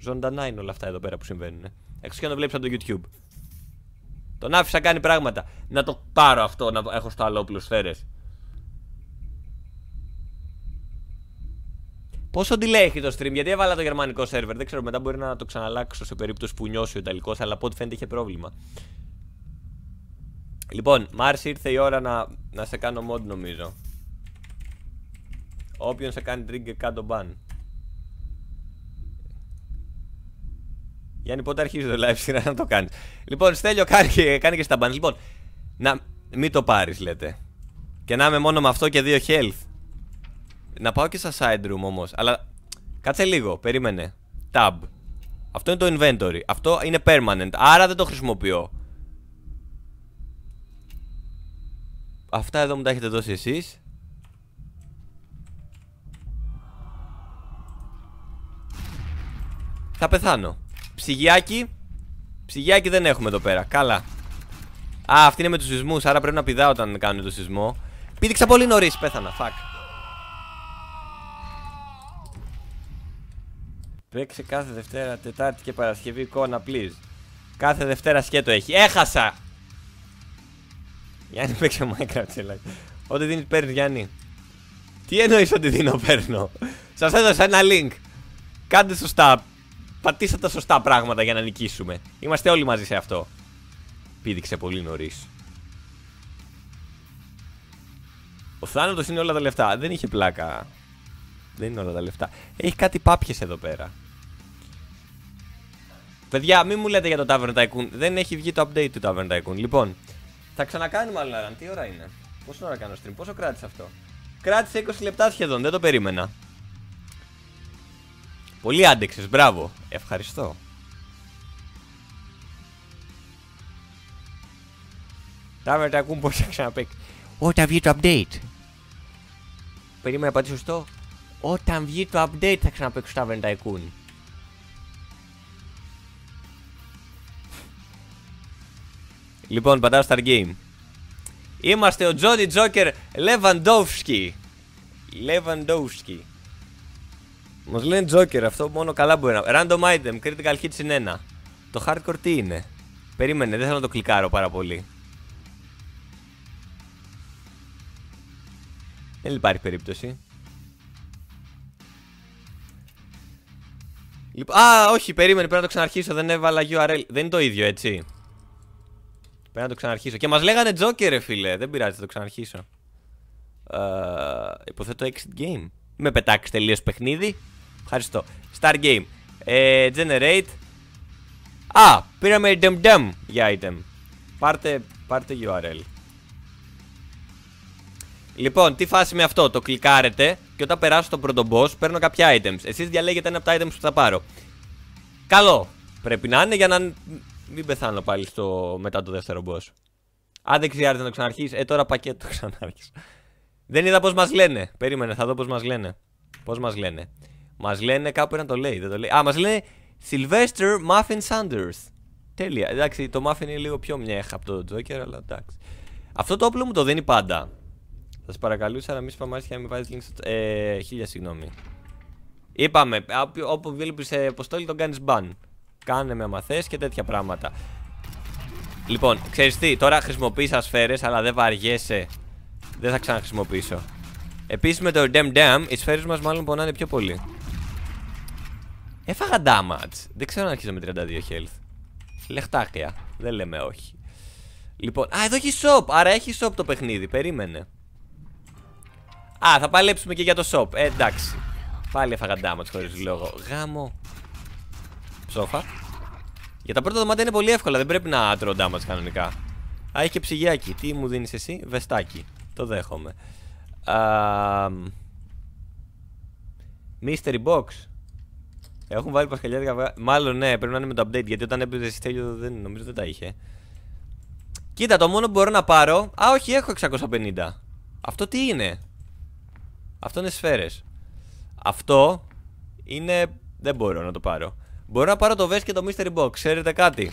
Ζωντανά είναι όλα αυτά εδώ πέρα που συμβαίνουν. Έξω και να το βλέπεις από το YouTube. Τον άφησα κάνει πράγματα. Να το πάρω αυτό, να έχω στο άλλο όπλο Πόσο delay έχει το stream, γιατί έβαλα το γερμανικό σερβερ. Δεν ξέρω, μετά μπορεί να το ξαναλάξω σε περίπτωση που νιώσει ο Ιταλικός, αλλά από ό,τι φαίνεται είχε πρόβλημα. Λοιπόν, Μάρση ήρθε η ώρα να, να σε κάνω mod νομίζω. Όποιον σε κάνει trigger κάτω ban. Γιάννη, πότε αρχίζει το live σειρά να το κάνεις. Λοιπόν, Στέλιο, κάνει, κάνει και στα ban. Λοιπόν, να μην το πάρεις, λέτε. Και να είμαι μόνο με αυτό και δύο health. Να πάω και στα side room όμως. Αλλά κάτσε λίγο, περίμενε. Tab. Αυτό είναι το inventory. Αυτό είναι permanent. Άρα δεν το χρησιμοποιώ. Αυτά εδώ μου τα έχετε δώσει εσείς Θα πεθάνω Ψυγιάκι Ψυγιάκι δεν έχουμε εδώ πέρα, καλά Α, αυτή είναι με τους σεισμούς, άρα πρέπει να πηδάω όταν κάνω το σεισμό Πήδηξα πολύ νωρίς πέθανα, Φακ Παίξε κάθε Δευτέρα, Τετάρτη και Παρασκευή εικόνα, please. Κάθε Δευτέρα σκέτο έχει. Έχασα! Γιάννη, παίξε Minecraft σε Ό,τι δίνεις, παίρνεις, Γιάννη. Τι εννοείς ότι δίνω, παίρνω. Σας έδωσα ένα link. Κάντε σωστά. Πατήστε τα σωστά πράγματα για να νικήσουμε. Είμαστε όλοι μαζί σε αυτό. Πήδηξε πολύ νωρίς. Ο θάνατος είναι όλα τα λεφτά. Δεν είχε πλάκα δεν είναι όλα τα λεφτά. Έχει κάτι πάπιες εδώ πέρα. Παιδιά, μην μου λέτε για το Tavern Tycoon. Δεν έχει βγει το update του Tavern Tycoon. Λοιπόν, θα ξανακάνουμε άλλο ένα. Τι ώρα είναι. Πόση ώρα κάνω stream, πόσο κράτησε αυτό. Κράτησε 20 λεπτά σχεδόν, δεν το περίμενα. Πολύ άντεξες, μπράβο. Ευχαριστώ. Tavern Tycoon πώς θα ξαναπέξει. Όταν βγει το update. Περίμενα να πατήσω στο όταν βγει το update θα ξαναπαίξω τα βενταϊκούν. Λοιπόν, πατάω Star Game. Είμαστε ο Τζόνι Τζόκερ Λεβαντόφσκι. Λεβαντόφσκι. Μας λένε Τζόκερ, αυτό μόνο καλά μπορεί να... Random item, critical hit συν 1. Το hardcore τι είναι. Περίμενε, δεν θέλω να το κλικάρω πάρα πολύ. Δεν υπάρχει περίπτωση. α, όχι, περίμενε, πρέπει να το ξαναρχίσω. Δεν έβαλα URL. Δεν είναι το ίδιο, έτσι. Πρέπει να το ξαναρχίσω. Και μας λέγανε Joker, φίλε. Δεν πειράζει, θα το ξαναρχίσω. Ε, υποθέτω exit game. Με πετάξεις τελείω παιχνίδι. Ευχαριστώ. Star game. Ε, generate. Α, πήραμε dum dum για item. Πάρτε, πάρτε URL. Λοιπόν, τι φάση με αυτό. Το κλικάρετε και όταν περάσω στο πρώτο boss παίρνω κάποια items. Εσείς διαλέγετε ένα από τα items που θα πάρω. Καλό πρέπει να είναι για να μην πεθάνω πάλι στο... μετά το δεύτερο boss. Αν δεν χρειάζεται να το ξαναρχίσει, ε τώρα πακέτο το Δεν είδα πώς μας λένε. Περίμενε, θα δω πώς μας λένε. Πώς μας λένε. Μας λένε κάπου ένα το λέει, δεν το λέει. Α, μας λένε Sylvester Muffin Sanders. Τέλεια. Εντάξει, το Muffin είναι λίγο πιο μια από το Joker, αλλά εντάξει. Αυτό το όπλο μου το δίνει πάντα. Σα παρακαλούσα να μην σπαμάσεις και να μην βάζεις links. Ε, χίλια συγγνώμη. Είπαμε, όπου βλέπει σε αποστόλη τον κάνεις ban. Κάνε με άμα και τέτοια πράγματα. Λοιπόν, ξέρεις τι, τώρα χρησιμοποίησα σφαίρε, αλλά δεν βαριέσαι. Δεν θα ξαναχρησιμοποιήσω. Επίσης με το Dem Dam, οι σφαίρες μας μάλλον πονάνε πιο πολύ. Έφαγα damage. Δεν ξέρω αν αρχίζω με 32 health. Λεχτάκια. Δεν λέμε όχι. Λοιπόν, α, εδώ έχει shop. Άρα έχει shop το παιχνίδι. Περίμενε. Α, θα παλέψουμε και για το shop. Ε, εντάξει. Πάλι έφαγα damage χωρίς λόγο. Γάμο. Ψόφα. Για τα πρώτα δωμάτια είναι πολύ εύκολα. Δεν πρέπει να τρώω damage κανονικά. Α, έχει και ψυγιάκι. Τι μου δίνεις εσύ. Βεστάκι. Το δέχομαι. Α, mystery box. Έχουν βάλει πασχαλιάδικα Μάλλον ναι, πρέπει να είναι με το update. Γιατί όταν έπαιζε εσύ τέλειο δεν, νομίζω δεν τα είχε. Κοίτα, το μόνο που μπορώ να πάρω. Α, όχι, έχω 650. Αυτό τι είναι. Αυτό είναι σφαίρες. Αυτό είναι. Δεν μπορώ να το πάρω. Μπορώ να πάρω το vest και το mystery box. Ξέρετε κάτι.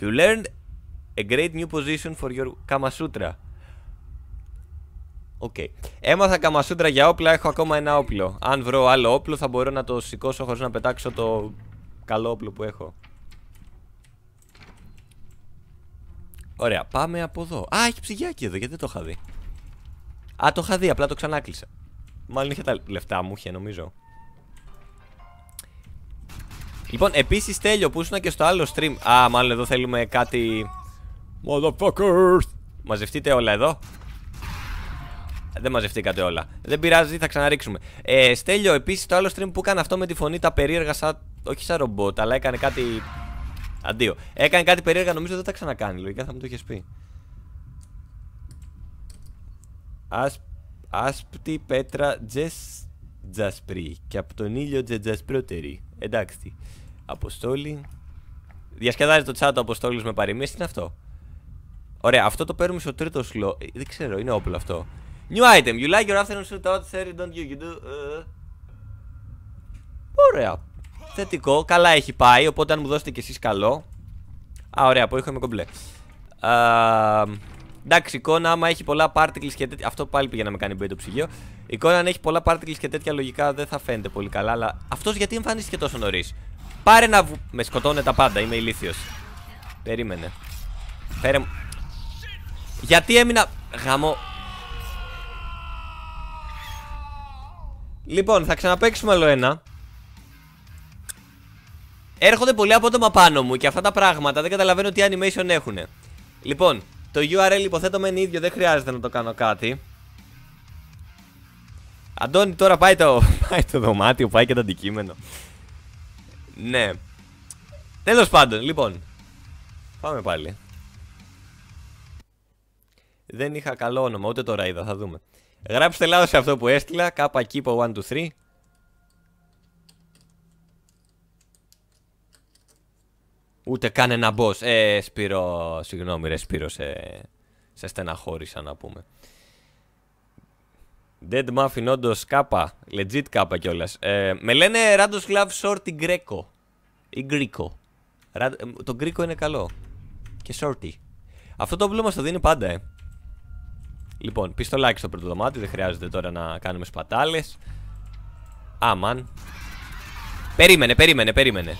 You learned a great new position for your Kamasutra. Οκ. Okay. Έμαθα καμασούτρα για όπλα, έχω ακόμα ένα όπλο. Αν βρω άλλο όπλο θα μπορώ να το σηκώσω χωρίς να πετάξω το καλό όπλο που έχω. Ωραία, πάμε από εδώ. Α, έχει ψυγιάκι εδώ, γιατί δεν το είχα δει. Α, το είχα δει, απλά το ξανάκλεισα. Μάλλον είχε τα λεφτά μου, είχε νομίζω. Λοιπόν, επίσης τέλειο που ήσουν και στο άλλο stream. Α, μάλλον εδώ θέλουμε κάτι. Motherfuckers! Μαζευτείτε όλα εδώ. Δεν μαζευτήκατε όλα. Δεν πειράζει, θα ξαναρίξουμε. Ε, Στέλιο, επίσης το άλλο stream που έκανε αυτό με τη φωνή τα περίεργα σαν. Όχι σαν ρομπότ, αλλά έκανε κάτι. Αντίο. Έκανε κάτι περίεργα, νομίζω δεν τα ξανακάνει. Λογικά θα μου το είχες πει άσπτη πέτρα τζεσ... τζασπρί και από τον ήλιο τζετζασπρότερη. Εντάξει. Αποστόλη. Διασκεδάζει το τσάτο αποστόλης με παροιμίες. τι είναι αυτό. Ωραία, αυτό το παίρνουμε στο τρίτο σλό. Ε, δεν ξέρω, είναι όπλο αυτό. New item. You like your afternoon suit out, don't you? You do. Ε. Ωραία. Θετικό. Καλά έχει πάει. Οπότε αν μου δώσετε κι εσείς καλό. Α, ωραία, από είχαμε κομπλέ. Uh... Εντάξει, εικόνα άμα έχει πολλά particles και τέτοια. Αυτό πάλι πήγε να με κάνει μπέι το ψυγείο. Εικόνα αν έχει πολλά particles και τέτοια λογικά δεν θα φαίνεται πολύ καλά. Αλλά αυτός γιατί εμφανίστηκε τόσο νωρίς. Πάρε να βου... Με σκοτώνε τα πάντα, είμαι ηλίθιος. Περίμενε. Φέρε μου. Γιατί έμεινα. Γαμό. Λοιπόν, θα ξαναπαίξουμε άλλο ένα. Έρχονται πολύ απότομα πάνω μου και αυτά τα πράγματα δεν καταλαβαίνω τι animation έχουν. Λοιπόν, το URL υποθέτω με ίδιο, δεν χρειάζεται να το κάνω κάτι. Αντώνη, τώρα πάει το, πάει το δωμάτιο, πάει και το αντικείμενο. Ναι. Τέλος πάντων, λοιπόν. Πάμε πάλι. Δεν είχα καλό όνομα, ούτε τώρα είδα, θα δούμε. Γράψτε λάθος σε αυτό που έστειλα, κάπα εκεί 123. Ούτε καν ένα boss. Ε, Σπύρο, συγγνώμη ρε Σπύρο, σε, σε στεναχώρησα να πούμε. Dead Muffin, όντως κάπα. Legit κάπα κιόλας. Ε, με λένε Rados Love Shorty Greco. Ή Greco. Ε, το Greco είναι καλό. Και Shorty. Αυτό το βλέμμα στο το δίνει πάντα, ε. Λοιπόν, πιστολάκι στο πρώτο δωμάτιο, Δεν χρειάζεται τώρα να κάνουμε σπατάλες. Άμαν. Περίμενε, περίμενε, περίμενε.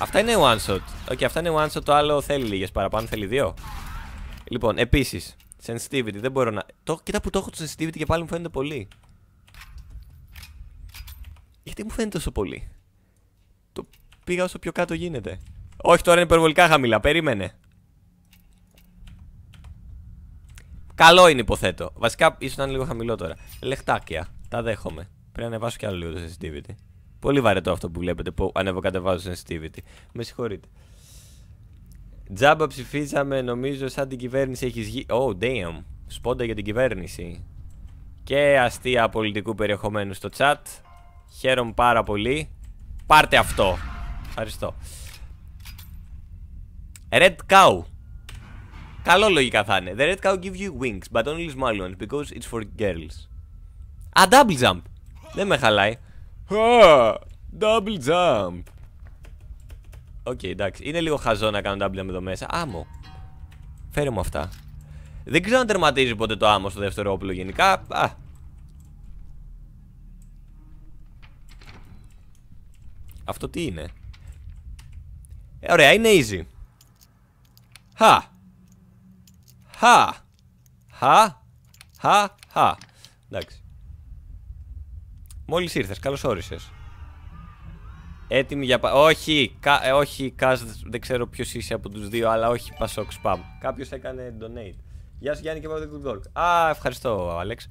Αυτά είναι one shot. Οκ, okay, αυτά είναι one shot. Το άλλο θέλει λίγες παραπάνω, θέλει δύο. Λοιπόν, επίσης. Sensitivity, δεν μπορώ να. Το, κοίτα που το έχω το sensitivity και πάλι μου φαίνεται πολύ. Γιατί μου φαίνεται τόσο πολύ. Το πήγα όσο πιο κάτω γίνεται. Όχι, τώρα είναι υπερβολικά χαμηλά. Περίμενε. Καλό είναι, υποθέτω. Βασικά, ίσως να είναι λίγο χαμηλό τώρα. Λεχτάκια. Τα δέχομαι. Πρέπει να ανεβάσω κι άλλο λίγο το sensitivity. Πολύ βαρετό αυτό που βλέπετε που ανεβοκατεβάζω sensitivity. Με συγχωρείτε. Τζάμπα ψηφίσαμε νομίζω σαν την κυβέρνηση έχεις γίνει. Oh damn. Σπόντα για την κυβέρνηση. Και αστεία πολιτικού περιεχομένου στο chat. Χαίρομαι πάρα πολύ. Πάρτε αυτό. Ευχαριστώ. Red cow. Καλό λογικά θα είναι. The red cow give you wings, but only small ones because it's for girls. A double jump. Δεν με χαλάει. Double jump. Οκ, okay, εντάξει. Είναι λίγο χαζό να κάνω double jump εδώ μέσα. Άμμο. Φέρε μου αυτά. Δεν ξέρω αν τερματίζει ποτέ το άμμο στο δεύτερο όπλο γενικά. Α. Αυτό τι είναι. Ε, ωραία, είναι easy. Χα. Χα. Χα. Χα. Χα. Εντάξει. Μόλις ήρθες, καλώς όρισες. Έτοιμοι για. Πα... Όχι, ε, όχι, Καζ, δεν ξέρω ποιος είσαι από τους δύο, αλλά όχι Πασόκ σπαμ. Κάποιος έκανε donate. Γεια σου Γιάννη και πάμε το Dog. Α, ευχαριστώ, Άλεξ.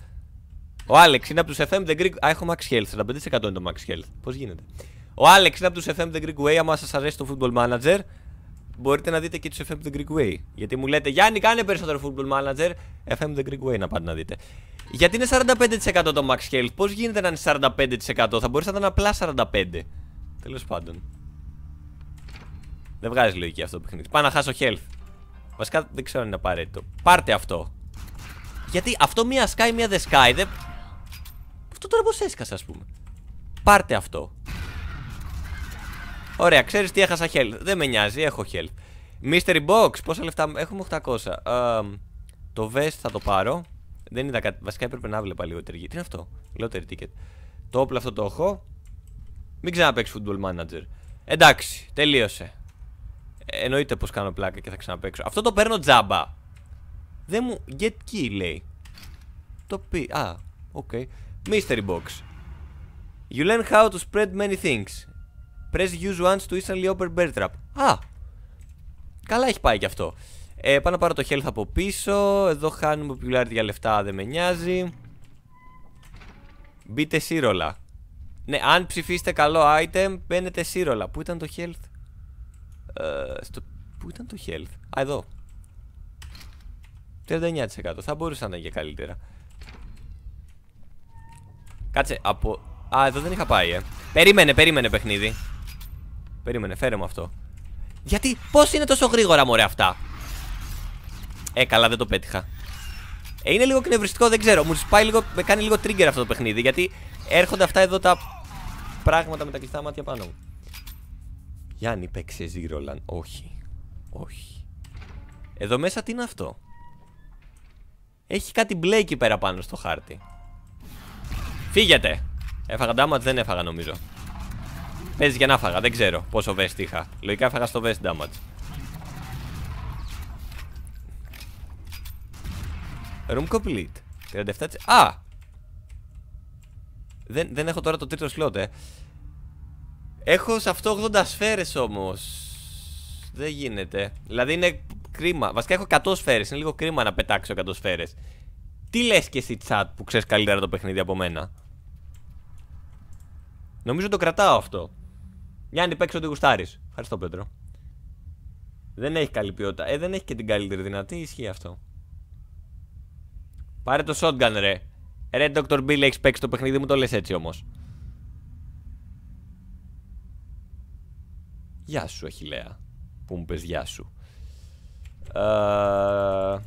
Ο Άλεξ είναι από τους FM The Greek. Α, έχω Max Health. 45% είναι το Max Health. Πώς γίνεται. Ο Άλεξ είναι από τους FM The Greek Way. Άμα σας αρέσει το football manager, μπορείτε να δείτε και τους FM The Greek Way. Γιατί μου λέτε Γιάννη, κάνε περισσότερο football manager. FM The Greek Way να πάτε να δείτε. Γιατί είναι 45% το max health. Πώς γίνεται να είναι 45%, θα μπορούσε να ήταν απλά 45. Τέλος πάντων. Δεν βγάζει λογική αυτό το παιχνίδι. Πάω να χάσω health. Βασικά δεν ξέρω αν είναι απαραίτητο. Πάρτε αυτό. Γιατί αυτό μία sky, μία δεν sky. Δε... Αυτό τώρα πώς έσκασε ας πούμε. Πάρτε αυτό. Ωραία, ξέρεις τι έχασα health. Δεν με νοιάζει, έχω health. Mystery box, πόσα λεφτά έχουμε 800. το vest θα το πάρω. Δεν είδα κάτι. Βασικά έπρεπε να βλέπα λίγο Τι είναι αυτό, lottery ticket. Το όπλο αυτό το έχω. Μην ξαναπέξει football manager. Εντάξει, τελείωσε. Ε, εννοείται πως κάνω πλάκα και θα ξαναπέξω. Αυτό το παίρνω τζάμπα. Δεν μου. Get key λέει. Το πει. Α, οκ. Mystery box. You learn how to spread many things. Press use once to instantly open bear trap. Α! Καλά έχει πάει κι αυτό. Ε, πάνω πάρω το health από πίσω. Εδώ χάνουμε πιλάρι για λεφτά, δεν με νοιάζει. Μπείτε σύρολα. Ναι, αν ψηφίσετε καλό item, μπαίνετε σύρολα. Πού ήταν το health? Ε, στο... Πού ήταν το health? Α, εδώ. 39% θα μπορούσα να είναι και καλύτερα. Κάτσε, από... Α, εδώ δεν είχα πάει, ε. Περίμενε, περίμενε παιχνίδι. Περίμενε, φέρε μου αυτό. Γιατί, πώς είναι τόσο γρήγορα, μωρέ, αυτά. Ε, καλά, δεν το πέτυχα. Ε, είναι λίγο κνευριστικό, δεν ξέρω. Μου σπάει λίγο, με κάνει λίγο trigger αυτό το παιχνίδι. Γιατί έρχονται αυτά εδώ τα πράγματα με τα κλειστά μάτια πάνω μου. Γιάννη, παίξες ζύρολαν. Όχι. Όχι. Εδώ μέσα τι είναι αυτό. Έχει κάτι μπλε εκεί πέρα πάνω στο χάρτη. Φύγετε! Έφαγα damage, δεν έφαγα νομίζω. Παίζει για να φάγα, δεν ξέρω πόσο vest είχα. Λογικά έφαγα στο vest damage. Room complete. 37. Α! Δεν, δεν έχω τώρα το τρίτο σλότ, ε. Έχω σε αυτό 80 σφαίρες όμως. Δεν γίνεται. Δηλαδή είναι κρίμα. Βασικά έχω 100 σφαίρες. Είναι λίγο κρίμα να πετάξω 100 σφαίρες. Τι λες και εσύ chat που ξέρεις καλύτερα το παιχνίδι από μένα. Νομίζω το κρατάω αυτό. Γιάννη παίξω ότι γουστάρεις. Ευχαριστώ Πέτρο. Δεν έχει καλή ποιότητα. Ε, δεν έχει και την καλύτερη δυνατή. Ισχύει αυτό. Πάρε το shotgun ρε. Ρε Dr. Bill έχεις παίξει το παιχνίδι μου το λες έτσι όμως. Γεια σου Αχιλέα. Που μου πες γεια σου. Ε,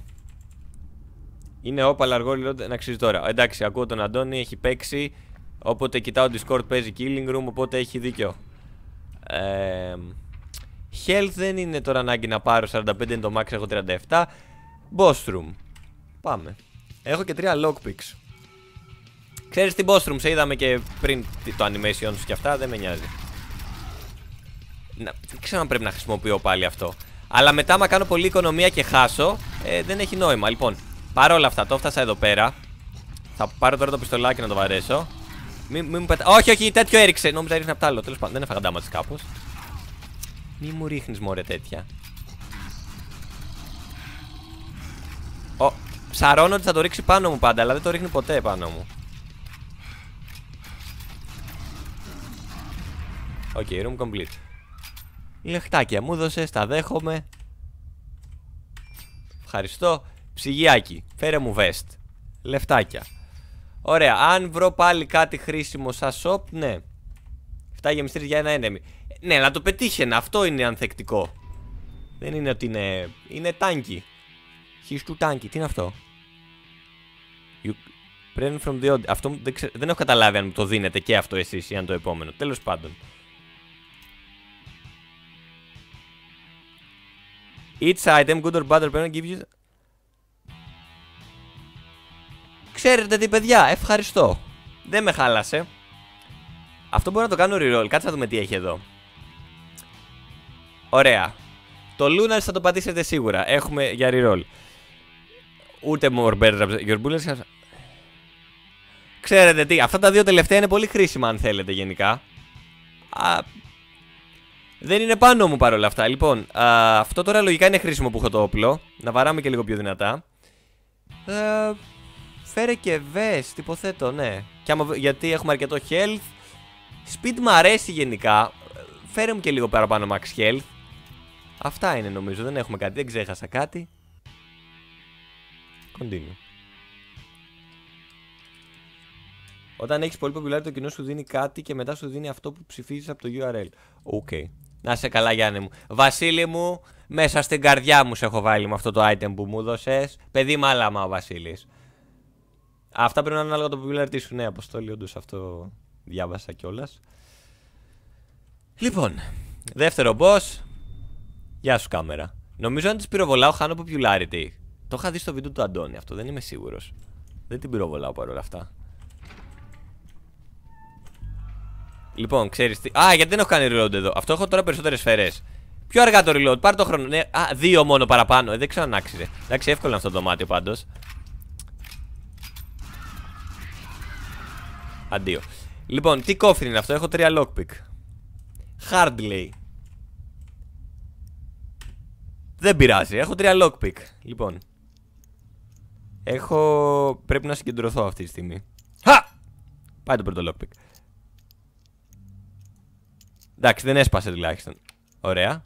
είναι όπα αργό να ξέρεις τώρα. Εντάξει, ακούω τον Αντώνη, έχει παίξει. Όποτε κοιτάω Discord παίζει Killing Room, οπότε έχει δίκιο. Ε, health δεν είναι τώρα ανάγκη να πάρω 45, είναι το max, έχω 37. Boss Room. Πάμε. Έχω και τρία lockpicks. Ξέρεις την Bostrum. σε είδαμε και πριν το animation σου και αυτά, δεν με νοιάζει. Να, δεν ξέρω αν πρέπει να χρησιμοποιώ πάλι αυτό. Αλλά μετά, άμα κάνω πολύ οικονομία και χάσω, ε, δεν έχει νόημα. Λοιπόν, όλα αυτά, το έφτασα εδώ πέρα. Θα πάρω τώρα το πιστολάκι να το βαρέσω. Μην μη μου πετά... Όχι, όχι, τέτοιο έριξε. Νόμιζα ρίχνει από τα άλλο. Τέλος πάντων, δεν έφαγα damage κάπω. Μην μου ρίχνεις μωρέ τέτοια. Ω, Ψαρώνω ότι θα το ρίξει πάνω μου πάντα, αλλά δεν το ρίχνει ποτέ πάνω μου. Οκ, okay, room complete. Λεχτάκια μου δώσε, τα δέχομαι. Ευχαριστώ. Ψυγιάκι, φέρε μου vest. Λεφτάκια. Ωραία, αν βρω πάλι κάτι χρήσιμο σαν shop, ναι. 7 γεμιστήρες για ένα enemy. Ναι, να το πετύχει αυτό είναι ανθεκτικό. Δεν είναι ότι είναι... είναι τάγκι. He's too tanky. Τι είναι αυτό. You... From the... Αυτό δεν, ξε... δεν έχω καταλάβει αν το δίνετε και αυτό εσείς ή αν το επόμενο. Τέλος πάντων. Each item, good or bad, or better, give you... Ξέρετε τι παιδιά, ευχαριστώ. Δεν με χάλασε. Αυτό μπορώ να το κάνω reroll. Κάτσε να δούμε τι έχει εδώ. Ωραία. Το Lunar θα το πατήσετε σίγουρα. Έχουμε για reroll. Ούτε more your Γιορμπούλα. Ξέρετε τι, αυτά τα δύο τελευταία είναι πολύ χρήσιμα αν θέλετε γενικά. δεν είναι πάνω μου παρόλα αυτά. Λοιπόν, αυτό τώρα λογικά είναι χρήσιμο που έχω το όπλο. Να βαράμε και λίγο πιο δυνατά. Ε, φέρε και βε, τυποθέτω, ναι. Και άμα, γιατί έχουμε αρκετό health. Speed μου αρέσει γενικά. Φέρε μου και λίγο παραπάνω max health. Αυτά είναι νομίζω, δεν έχουμε κάτι, δεν ξέχασα κάτι. Continue. Όταν έχεις πολύ popularity, το κοινό σου δίνει κάτι και μετά σου δίνει αυτό που ψηφίζεις από το URL. Οκ. Okay. Να σε καλά, Γιάννη μου. Βασίλη μου, μέσα στην καρδιά μου σε έχω βάλει με αυτό το item που μου δώσε. Παιδί μάλαμα ο Βασίλης. Αυτά πρέπει να είναι ανάλογα το popularity σου. Ναι, αποστόλη, όντως αυτό διάβασα κιόλας. Λοιπόν, δεύτερο boss. Γεια σου κάμερα. Νομίζω αν τη πυροβολάω, χάνω popularity. Το είχα δει στο βίντεο του Αντώνη αυτό, δεν είμαι σίγουρος. Δεν την πυροβολάω παρόλα αυτά. Λοιπόν, ξέρεις τι. Α, γιατί δεν έχω κάνει reload εδώ. Αυτό έχω τώρα περισσότερες σφαίρες. Πιο αργά το reload, πάρε το χρόνο. Ναι, α, δύο μόνο παραπάνω. Ε, δεν ξέρω αν άξιζε. Εντάξει, εύκολο αυτό το δωμάτιο πάντως. Αντίο. Λοιπόν, τι κόφιν είναι αυτό, έχω τρία lockpick. Hardly. Δεν πειράζει, έχω τρία lockpick. Λοιπόν. Έχω... Πρέπει να συγκεντρωθώ αυτή τη στιγμή. Χα! Πάει το πρώτο lockpick. Εντάξει, δεν έσπασε τουλάχιστον. Ωραία.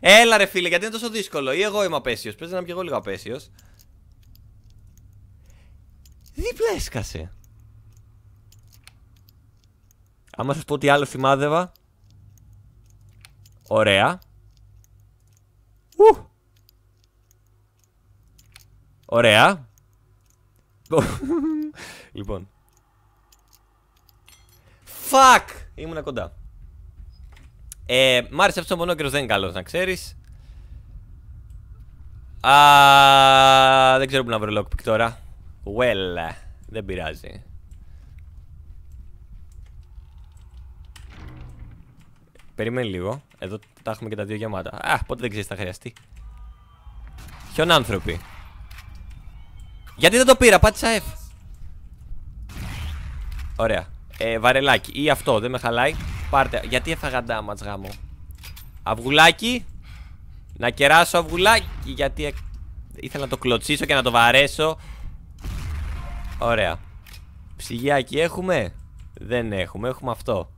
Έλα ρε φίλε, γιατί είναι τόσο δύσκολο. Ή εγώ είμαι απέσιος. Πρέπει να είμαι και εγώ λίγο απέσιος. Δίπλα έσκασε. Άμα σας πω ότι άλλο θυμάδευα. Ωραία. Ου! Ωραία. λοιπόν. Φακ! Ήμουνα κοντά. Ε, μ' άρεσε αυτό ο μονόκερος, δεν είναι καλός να ξέρεις. Α, δεν ξέρω που να βρω lockpick τώρα. Well, δεν πειράζει. Περιμένει λίγο. Εδώ τα έχουμε και τα δύο γεμάτα. Α, πότε δεν ξέρεις τι θα χρειαστεί. άνθρωποι γιατί δεν το πήρα, πάτησα F. Ωραία. Ε, βαρελάκι. Ή αυτό, δεν με χαλάει. Πάρτε. Γιατί έφαγα damage γάμο. Αυγουλάκι. Να κεράσω αυγουλάκι. Γιατί ήθελα να το κλωτσίσω και να το βαρέσω. Ωραία. Ψυγιάκι έχουμε. Δεν έχουμε. Έχουμε αυτό.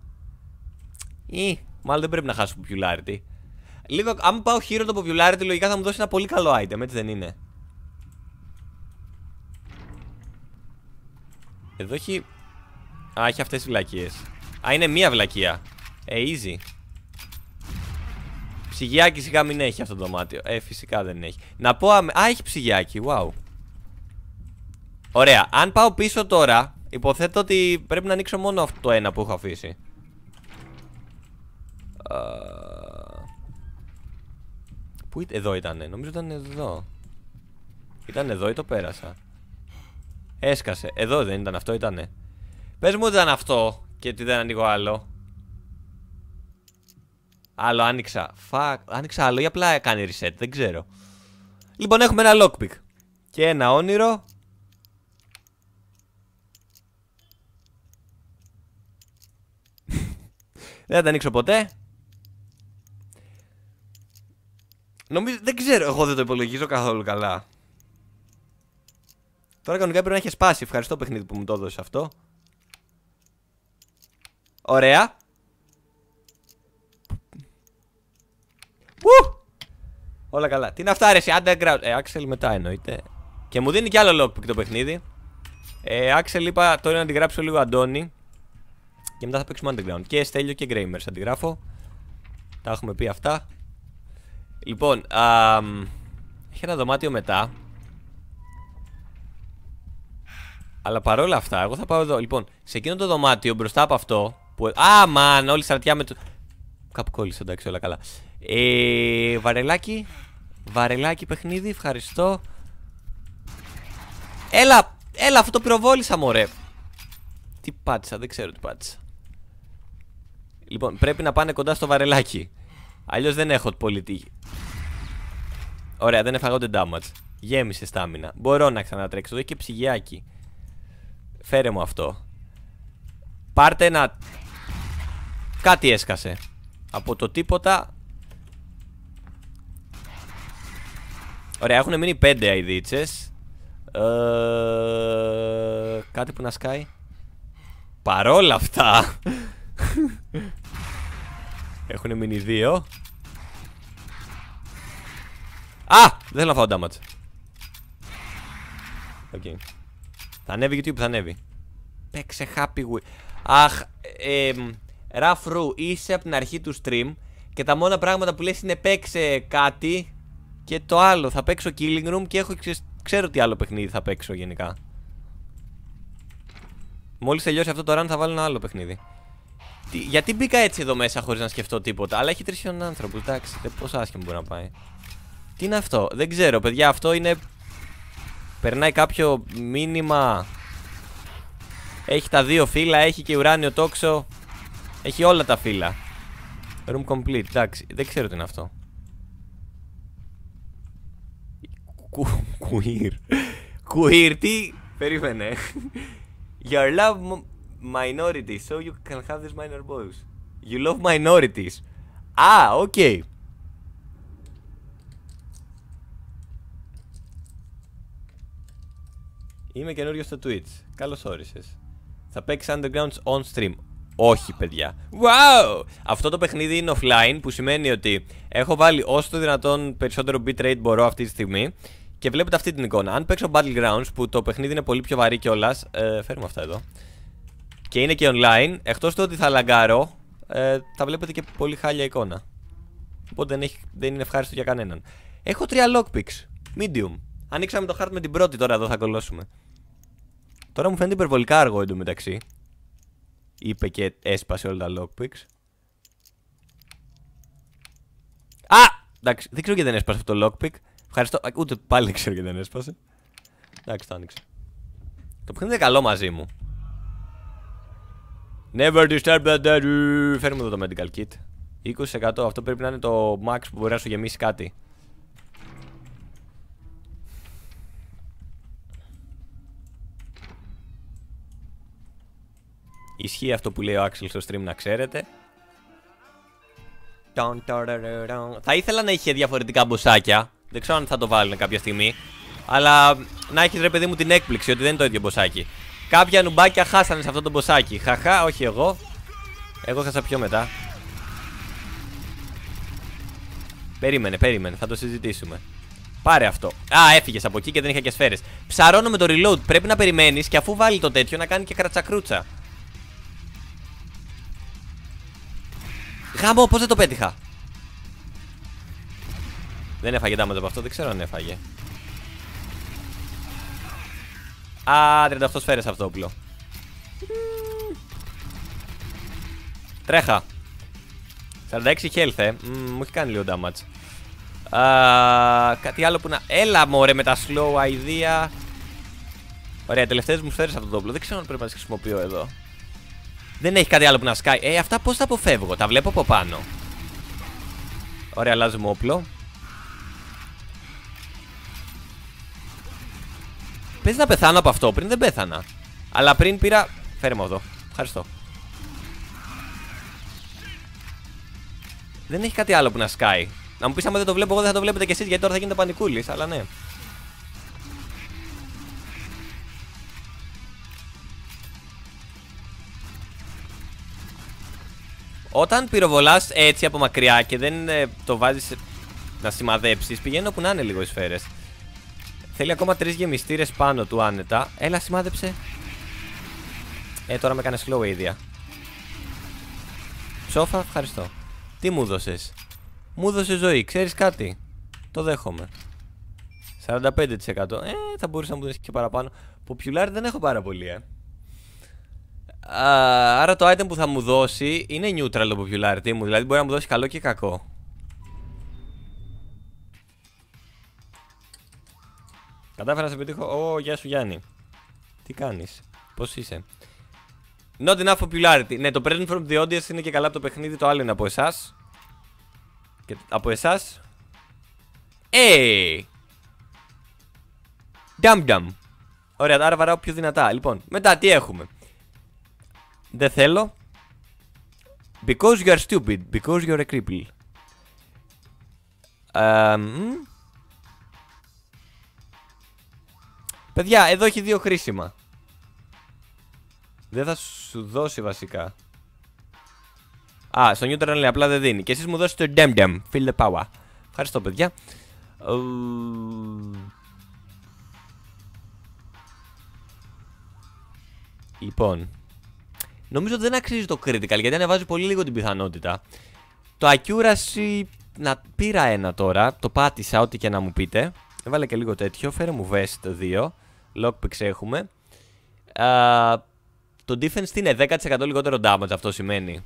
Ή, μάλλον δεν πρέπει να χάσω popularity. Λίγο, αν πάω χείρο το popularity, λογικά θα μου δώσει ένα πολύ καλό item, έτσι δεν είναι. Εδώ έχει... Α, έχει αυτές τις βλακίες. Α, είναι μία βλακία. Ε, easy. Ψυγιάκι σιγά μην έχει αυτό το δωμάτιο. Ε, φυσικά δεν έχει. Να πω... Α, έχει ψυγιάκι. Wow. Ωραία. Αν πάω πίσω τώρα, υποθέτω ότι πρέπει να ανοίξω μόνο αυτό το ένα που έχω αφήσει. Πού ήταν, εδώ ήτανε, νομίζω ήταν εδώ Ήταν εδώ ή το πέρασα Έσκασε. Εδώ δεν ήταν αυτό, ήτανε. Πες μου ήταν αυτό και τι δεν ανοίγω άλλο. Άλλο άνοιξα. Φακ. Άνοιξα άλλο ή απλά κάνει reset. Δεν ξέρω. Λοιπόν, έχουμε ένα lockpick. Και ένα όνειρο. δεν θα ανοίξω ποτέ. Νομίζω, δεν ξέρω, εγώ δεν το υπολογίζω καθόλου καλά. Τώρα κανονικά πρέπει να έχεις σπάσει. Ευχαριστώ παιχνίδι που μου το έδωσες αυτό. Ωραία. Ου! Όλα καλά. Τι να φτάρεσαι, underground. Ε, Axel μετά εννοείται. Και μου δίνει κι άλλο lockpick το παιχνίδι. Ε, Axel είπα τώρα να αντιγράψω λίγο Αντώνη. Και μετά θα παίξουμε underground. Και Στέλιο και Γκρέιμερ αντιγράφω Τα έχουμε πει αυτά. Λοιπόν, α, έχει ένα δωμάτιο μετά. Αλλά παρόλα αυτά, εγώ θα πάω εδώ. Λοιπόν, σε εκείνο το δωμάτιο μπροστά από αυτό. Που... Α, μαν, όλη στρατιά με το... Κάπου κόλλησε, εντάξει, όλα καλά. Ε, βαρελάκι. Βαρελάκι παιχνίδι, ευχαριστώ. Έλα, έλα, αυτό το πυροβόλησα, μωρέ. Τι πάτησα, δεν ξέρω τι πάτησα. Λοιπόν, πρέπει να πάνε κοντά στο βαρελάκι. Αλλιώς δεν έχω πολύ τύχη. Ωραία, δεν έφαγα ούτε damage. Γέμισε στάμινα. Μπορώ να ξανατρέξω. Εδώ έχει και ψυγιάκι. Φέρε μου αυτό. Πάρτε να Κάτι έσκασε. Από το τίποτα... Ωραία, έχουν μείνει 5 αηδίτσες. Ε, κάτι που να σκάει. Παρόλα αυτά... έχουν μείνει 2. Α! Δεν θέλω να φάω damage. Okay. Θα ανέβει YouTube, θα ανέβει. Παίξε happy way. Αχ, ε, Ρου, είσαι από την αρχή του stream και τα μόνα πράγματα που λες είναι παίξε κάτι και το άλλο. Θα παίξω Killing Room και έχω ξέρω τι άλλο παιχνίδι θα παίξω γενικά. Μόλις τελειώσει αυτό το run θα βάλω ένα άλλο παιχνίδι. γιατί μπήκα έτσι εδώ μέσα χωρίς να σκεφτώ τίποτα, αλλά έχει τρεις άνθρωπους, άνθρωπος, εντάξει, πόσο άσχημο μπορεί να πάει. Τι είναι αυτό, δεν ξέρω παιδιά, αυτό είναι Περνάει κάποιο μήνυμα Έχει τα δύο φύλλα, έχει και ουράνιο τόξο Έχει όλα τα φύλλα Room complete, εντάξει, δεν ξέρω τι είναι αυτό Queer Queer, τι Περίμενε Your love minorities, So you can have these minor boys You love minorities Α, ah, οκ okay. Είμαι καινούριο στο Twitch. Καλώς όρισες. Θα παίξεις Undergrounds on stream. Όχι, παιδιά. Wow! Αυτό το παιχνίδι είναι offline, που σημαίνει ότι έχω βάλει όσο το δυνατόν περισσότερο bitrate μπορώ αυτή τη στιγμή. Και βλέπετε αυτή την εικόνα. Αν παίξω Battlegrounds, που το παιχνίδι είναι πολύ πιο βαρύ κιόλας. Ε, φέρουμε αυτά εδώ. Και είναι και online. Εκτός του ότι θα λαγκάρω, ε, θα βλέπετε και πολύ χάλια εικόνα. Οπότε δεν, έχει, δεν είναι ευχάριστο για κανέναν. Έχω τρία lockpicks. Medium. Ανοίξαμε το χάρτη με την πρώτη, τώρα εδώ θα κολλώσουμε. Τώρα μου φαίνεται υπερβολικά αργό εντωμεταξύ. Είπε και έσπασε όλα τα lockpicks. Α! Εντάξει, δεν ξέρω γιατί δεν έσπασε αυτό το lockpick. Ευχαριστώ. Ούτε πάλι δεν ξέρω γιατί δεν έσπασε. Εντάξει, το άνοιξε. Το παιχνίδι είναι καλό μαζί μου. Never disturb the dead. Φέρνουμε εδώ το medical kit. 20% αυτό πρέπει να είναι το max που μπορεί να σου γεμίσει κάτι. Ισχύει αυτό που λέει ο Άξελ στο stream να ξέρετε. Θα ήθελα να είχε διαφορετικά μποσάκια. Δεν ξέρω αν θα το βάλουν κάποια στιγμή. Αλλά να έχεις ρε παιδί μου την έκπληξη ότι δεν είναι το ίδιο μποσάκι. Κάποια νουμπάκια χάσανε σε αυτό το μποσάκι. Χαχά, όχι εγώ. Εγώ χάσα πιο μετά. Περίμενε, περίμενε, θα το συζητήσουμε. Πάρε αυτό. Α, έφυγες από εκεί και δεν είχα και σφαίρες. Ψαρώνω με το reload. Πρέπει να περιμένεις και αφού βάλει το τέτοιο να κάνει και κρατσακρούτσα. Γάμο, πώς δεν το πέτυχα. Δεν έφαγε damage από αυτό, δεν ξέρω αν έφαγε. Α, 38 σφαίρες αυτό το όπλο. Τρέχα. 46 health, ε. μου έχει κάνει λίγο damage. Α, κάτι άλλο που να... Έλα μωρέ με τα slow idea. Ωραία, τελευταίες μου σφαίρε αυτό το όπλο. Δεν ξέρω αν πρέπει να τις χρησιμοποιώ εδώ. Δεν έχει κάτι άλλο που να σκάει. Ε, αυτά πώς τα αποφεύγω. Τα βλέπω από πάνω. Ωραία, αλλάζουμε όπλο. Πες να πεθάνω από αυτό. Πριν δεν πέθανα. Αλλά πριν πήρα. Φέρε μου εδώ. Ευχαριστώ. Δεν έχει κάτι άλλο που να σκάει. Να μου πεις άμα δεν το βλέπω εγώ δεν θα το βλέπετε κι εσείς γιατί τώρα θα γίνετε πανικούλης. Αλλά ναι. Όταν πυροβολάς έτσι από μακριά και δεν ε, το βάζεις να σημαδέψεις, πηγαίνει όπου να είναι λίγο οι σφαίρες. Θέλει ακόμα τρεις γεμιστήρες πάνω του άνετα. Έλα, σημάδεψε. Ε, τώρα με κάνει slow ίδια. Σόφα, ευχαριστώ. Τι μου δώσες. Μου δώσε ζωή, ξέρεις κάτι. Το δέχομαι. 45%. Ε, θα μπορούσα να μου δώσεις και παραπάνω. Ποπιουλάρι δεν έχω πάρα πολύ, ε άρα το item που θα μου δώσει είναι neutral το popularity μου, δηλαδή μπορεί να μου δώσει καλό και κακό. Κατάφερα να σε πετύχω. Ω, γεια σου Γιάννη. Τι κάνεις, πώς είσαι. Not enough popularity. Ναι, το present from the audience είναι και καλά από το παιχνίδι, το άλλο είναι από εσάς. Και από εσάς. Hey! dum dum. Ωραία, άρα βαράω πιο δυνατά. Λοιπόν, μετά τι έχουμε. Δεν θέλω. Because you are stupid. Because you are a cripple. Um... Παιδιά, εδώ έχει δύο χρήσιμα. Δεν θα σου δώσει βασικά. Α, στο Newton λέει απλά δεν δίνει. Και εσείς μου δώσετε το dem dem. Feel the power. Ευχαριστώ παιδιά. Λοιπόν νομίζω ότι δεν αξίζει το critical γιατί ανεβάζει πολύ λίγο την πιθανότητα. Το accuracy να πήρα ένα τώρα, το πάτησα ό,τι και να μου πείτε. Έβαλε και λίγο τέτοιο, φέρε μου vest 2, lockpicks έχουμε. Uh, το defense τι είναι, 10% λιγότερο damage αυτό σημαίνει.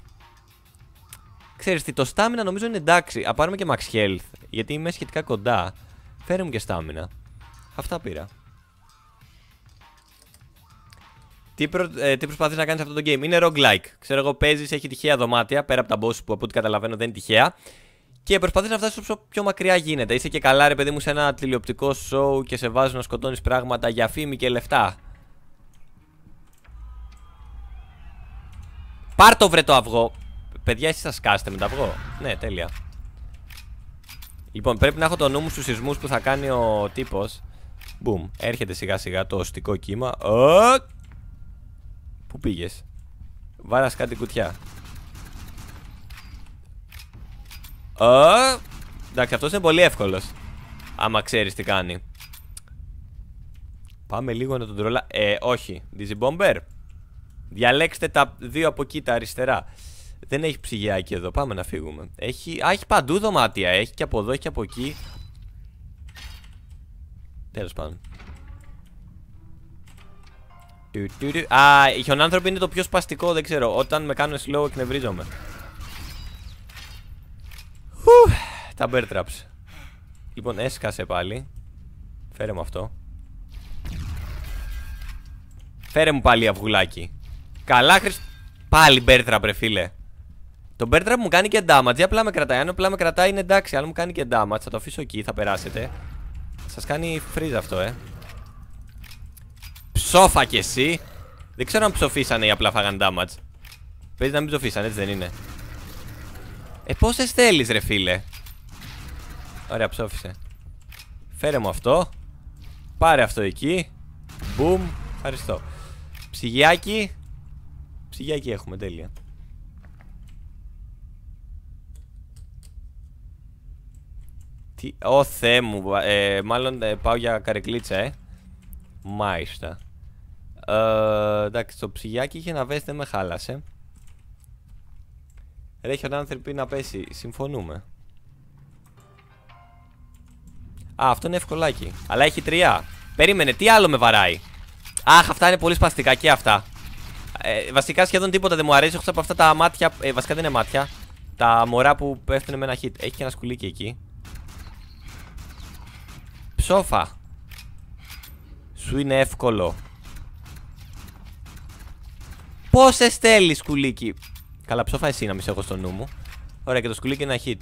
Ξέρεις τι, το stamina νομίζω είναι εντάξει, α πάρουμε και max health, γιατί είμαι σχετικά κοντά. Φέρε μου και stamina. Αυτά πήρα. Τι, προ, ε, τι προσπαθείς να κάνεις αυτό το game. Είναι roguelike. Ξέρω εγώ, παίζεις, έχει τυχαία δωμάτια πέρα από τα boss που από ό,τι καταλαβαίνω δεν είναι τυχαία. Και προσπαθείς να φτάσεις όσο πιο μακριά γίνεται. Είσαι και καλά, ρε παιδί μου, σε ένα τηλεοπτικό show και σε βάζουν να σκοτώνεις πράγματα για φήμη και λεφτά. Πάρ το βρε το αυγό. Παιδιά, εσύ θα σκάσετε με το αυγό. Ναι, τέλεια. Λοιπόν, πρέπει να έχω το νου μου στους σεισμούς που θα κάνει ο τύπος. Μπουμ, έρχεται σιγά σιγά το οστικό κύμα. Ο, Πού πήγες. Βάρα κάτι κουτιά. εντάξει, αυτός είναι πολύ εύκολος. Άμα ξέρεις τι κάνει. Πάμε λίγο να τον τρολά. Ε, όχι. Dizzy Bomber. Διαλέξτε τα δύο από εκεί τα αριστερά. Δεν έχει ψυγιάκι εδώ. Πάμε να φύγουμε. Έχει, α, έχει παντού δωμάτια. Έχει και από εδώ, και από εκεί. Τέλος πάντων. Του, Α, οι χιονάνθρωποι είναι το πιο σπαστικό, δεν ξέρω. Όταν με κάνουν slow εκνευρίζομαι. Ου, τα bear traps. Λοιπόν, έσκασε πάλι. Φέρε μου αυτό. Φέρε μου πάλι αυγουλάκι. Καλά χρυσ... Πάλι bear trap ρε φίλε. Το bear trap μου κάνει και damage, απλά με κρατάει. Αν απλά με κρατάει είναι εντάξει, αν μου κάνει και damage. Θα το αφήσω εκεί, θα περάσετε. Σας κάνει freeze αυτό, ε. Ψόφα εσύ. Δεν ξέρω αν ψοφίσανε ή απλά φάγαν damage. Παίζει να μην ψοφίσανε, έτσι δεν είναι. Ε, πόσες θέλεις ρε φίλε. Ωραία, ψόφισε. Φέρε μου αυτό. Πάρε αυτό εκεί. Μπουμ. Ευχαριστώ. Ψυγιάκι. Ψυγιάκι έχουμε, τέλεια. Τι, ω Θεέ μου, ε, μάλλον ε, πάω για καρεκλίτσα, ε. Μάλιστα. Ε, εντάξει, το ψυγιάκι είχε να βέσει, δεν με χάλασε. Ρε ο άνθρωποι να πέσει, συμφωνούμε. Α, αυτό είναι ευκολάκι. Αλλά έχει τρία. Περίμενε, τι άλλο με βαράει. Αχ, αυτά είναι πολύ σπαστικά και αυτά. Ε, βασικά σχεδόν τίποτα δεν μου αρέσει εκτό από αυτά τα μάτια. Ε, βασικά δεν είναι μάτια. Τα μωρά που πέφτουν με ένα hit. Έχει και ένα σκουλίκι εκεί. Ψόφα. Σου είναι εύκολο. Πόσες θέλεις, σκουλίκι. Καλά, ψόφα εσύ να μη σε έχω στο νου μου. Ωραία, και το σκουλίκι είναι ένα hit.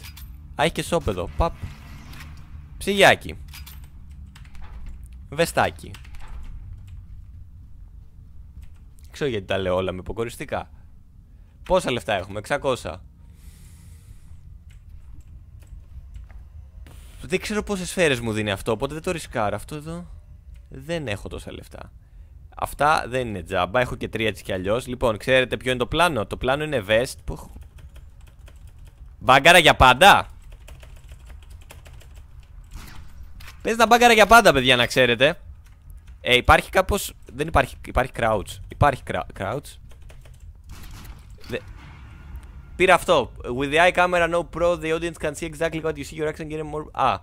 Α, έχει και σόπεδο. Παπ. Ψυγιάκι. Βεστάκι. Ξέρω γιατί τα λέω όλα με υποκοριστικά. Πόσα λεφτά έχουμε, 600. Δεν ξέρω πόσες σφαίρες μου δίνει αυτό, οπότε δεν το ρισκάρω. Αυτό εδώ δεν έχω τόσα λεφτά. Αυτά δεν είναι τζάμπα. Έχω και τρία έτσι κι αλλιώς. Λοιπόν, ξέρετε ποιο είναι το πλάνο. Το πλάνο είναι vest που έχω. Μπάγκαρα για πάντα. Πες να μπάγκαρα για πάντα, παιδιά, να ξέρετε. Ε, υπάρχει κάπως. Δεν υπάρχει. Υπάρχει crouch. Υπάρχει crouch. Πήρα αυτό. With the eye camera, no pro, the audience can see exactly what you see. Your action getting more. Α,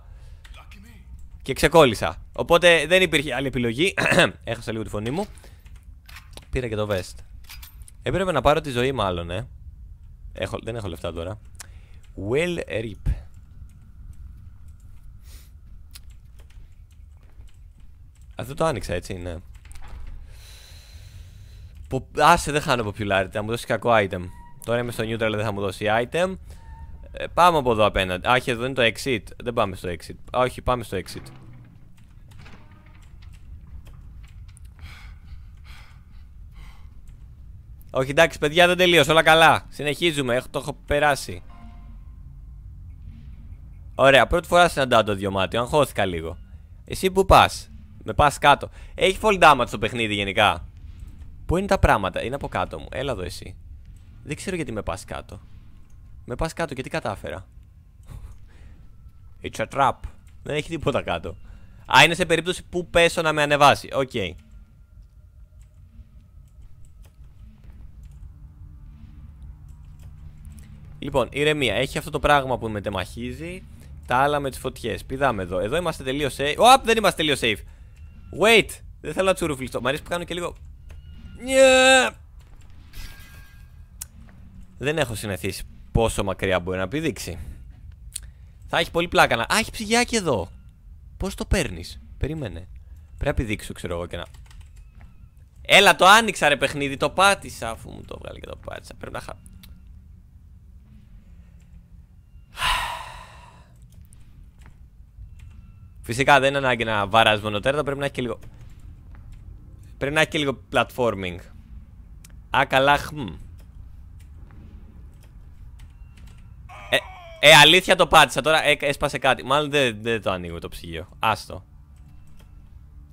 και ξεκόλλησα. Οπότε δεν υπήρχε άλλη επιλογή. Έχασα λίγο τη φωνή μου. Πήρα και το vest. Έπρεπε να πάρω τη ζωή μάλλον, ε. Έχω, δεν έχω λεφτά τώρα. Well rip. Αυτό το άνοιξα έτσι, ναι. Που, άσε δεν χάνω popularity, θα μου δώσει κακό item. Τώρα είμαι στο neutral, δεν θα μου δώσει item. Ε, πάμε από εδώ απέναντι. Άχι, εδώ είναι το exit. Δεν πάμε στο exit. όχι, πάμε στο exit. Όχι, εντάξει, παιδιά, δεν τελείωσε. Όλα καλά. Συνεχίζουμε. Έχω, το έχω περάσει. Ωραία, πρώτη φορά συναντάω το διωμάτιο. Αγχώθηκα λίγο. Εσύ που πας. Με πας κάτω. Έχει fall damage το παιχνίδι γενικά. Πού είναι τα πράγματα. Είναι από κάτω μου. Έλα εδώ εσύ. Δεν ξέρω γιατί με πας κάτω. Με πας κάτω και τι κατάφερα. It's a trap. Δεν έχει τίποτα κάτω. Α, είναι σε περίπτωση που πέσω να με ανεβάσει. Οκ. Okay. Λοιπόν, ηρεμία. Έχει αυτό το πράγμα που με τεμαχίζει. Τα άλλα με τις φωτιές. Πηδάμε εδώ. Εδώ είμαστε τελείως safe. Ωπ, δεν είμαστε τελείως safe. Wait! Δεν θέλω να τσουρουφλιστώ. Μ' αρέσει που κάνω και λίγο. Yeah! Δεν έχω συνηθίσει Πόσο μακριά μπορεί να πηδήξει. Θα έχει πολύ πλάκα να. Α, έχει ψυγιάκι εδώ. Πώς το παίρνεις. Περίμενε. Πρέπει να πηδήξω, ξέρω εγώ και να. Έλα, το άνοιξα ρε παιχνίδι. Το πάτησα αφού μου το βγάλει και το πάτησα. Πρέπει να χα... Φυσικά δεν είναι ανάγκη να βαράζει μονοτέρτα, πρέπει να έχει και λίγο. Πρέπει να έχει και λίγο platforming. Α, καλά, χμ. Ε, αλήθεια το πάτησα τώρα. Ε, έσπασε κάτι. Μάλλον δεν, το ανοίγω το ψυγείο. Άστο.